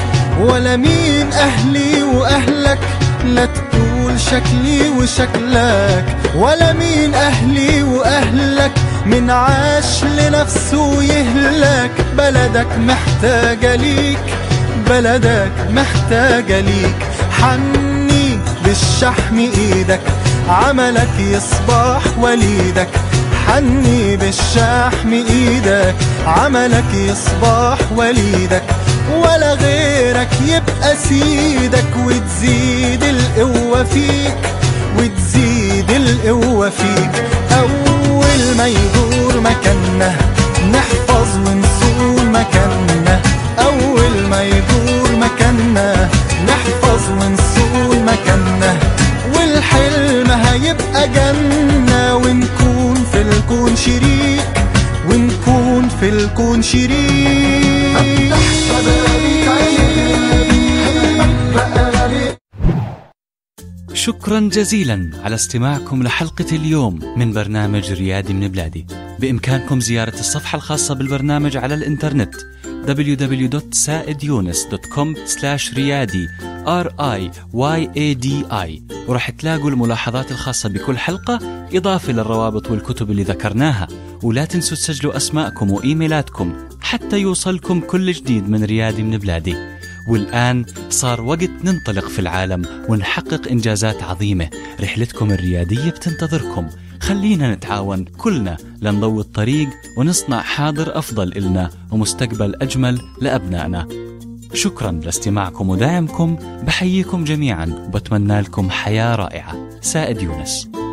ولا مين أهلي وأهلك لا تقول شكلي وشكلك ولا مين أهلي وأهلك من عاش لنفسه يهلك بلدك محتاجة ليك بلدك محتاجة ليك حني بالشحم ايدك عملك يصبح وليدك حني بالشحم ايدك عملك يصبح وليدك ولا غيرك يبقى سيدك وتزيد القوة فيك وتزيد القوة فيك أول ما يدور مكاننا نحفظ ونصون مكاننا أول ما يدور مكاننا نحفظ ونصون مكاننا والحلم هيبقى جنة ونكون في الكون شريك ونكون في الكون شريك شكرا جزيلا على استماعكم لحلقة اليوم من برنامج ريادي من بلادي بإمكانكم زيارة الصفحة الخاصة بالبرنامج على الإنترنت slash riyadi r i y a d i ورح تلاقوا الملاحظات الخاصة بكل حلقة إضافة للروابط والكتب اللي ذكرناها ولا تنسوا تسجلوا أسماءكم وإيميلاتكم حتى يوصلكم كل جديد من ريادي من بلادي والآن صار وقت ننطلق في العالم ونحقق إنجازات عظيمة رحلتكم الريادية بتنتظركم خلينا نتعاون كلنا لنضوي الطريق ونصنع حاضر أفضل إلنا ومستقبل أجمل لأبنائنا شكرا لاستماعكم ودعمكم بحييكم جميعا وبتمنى لكم حياة رائعة سائد يونس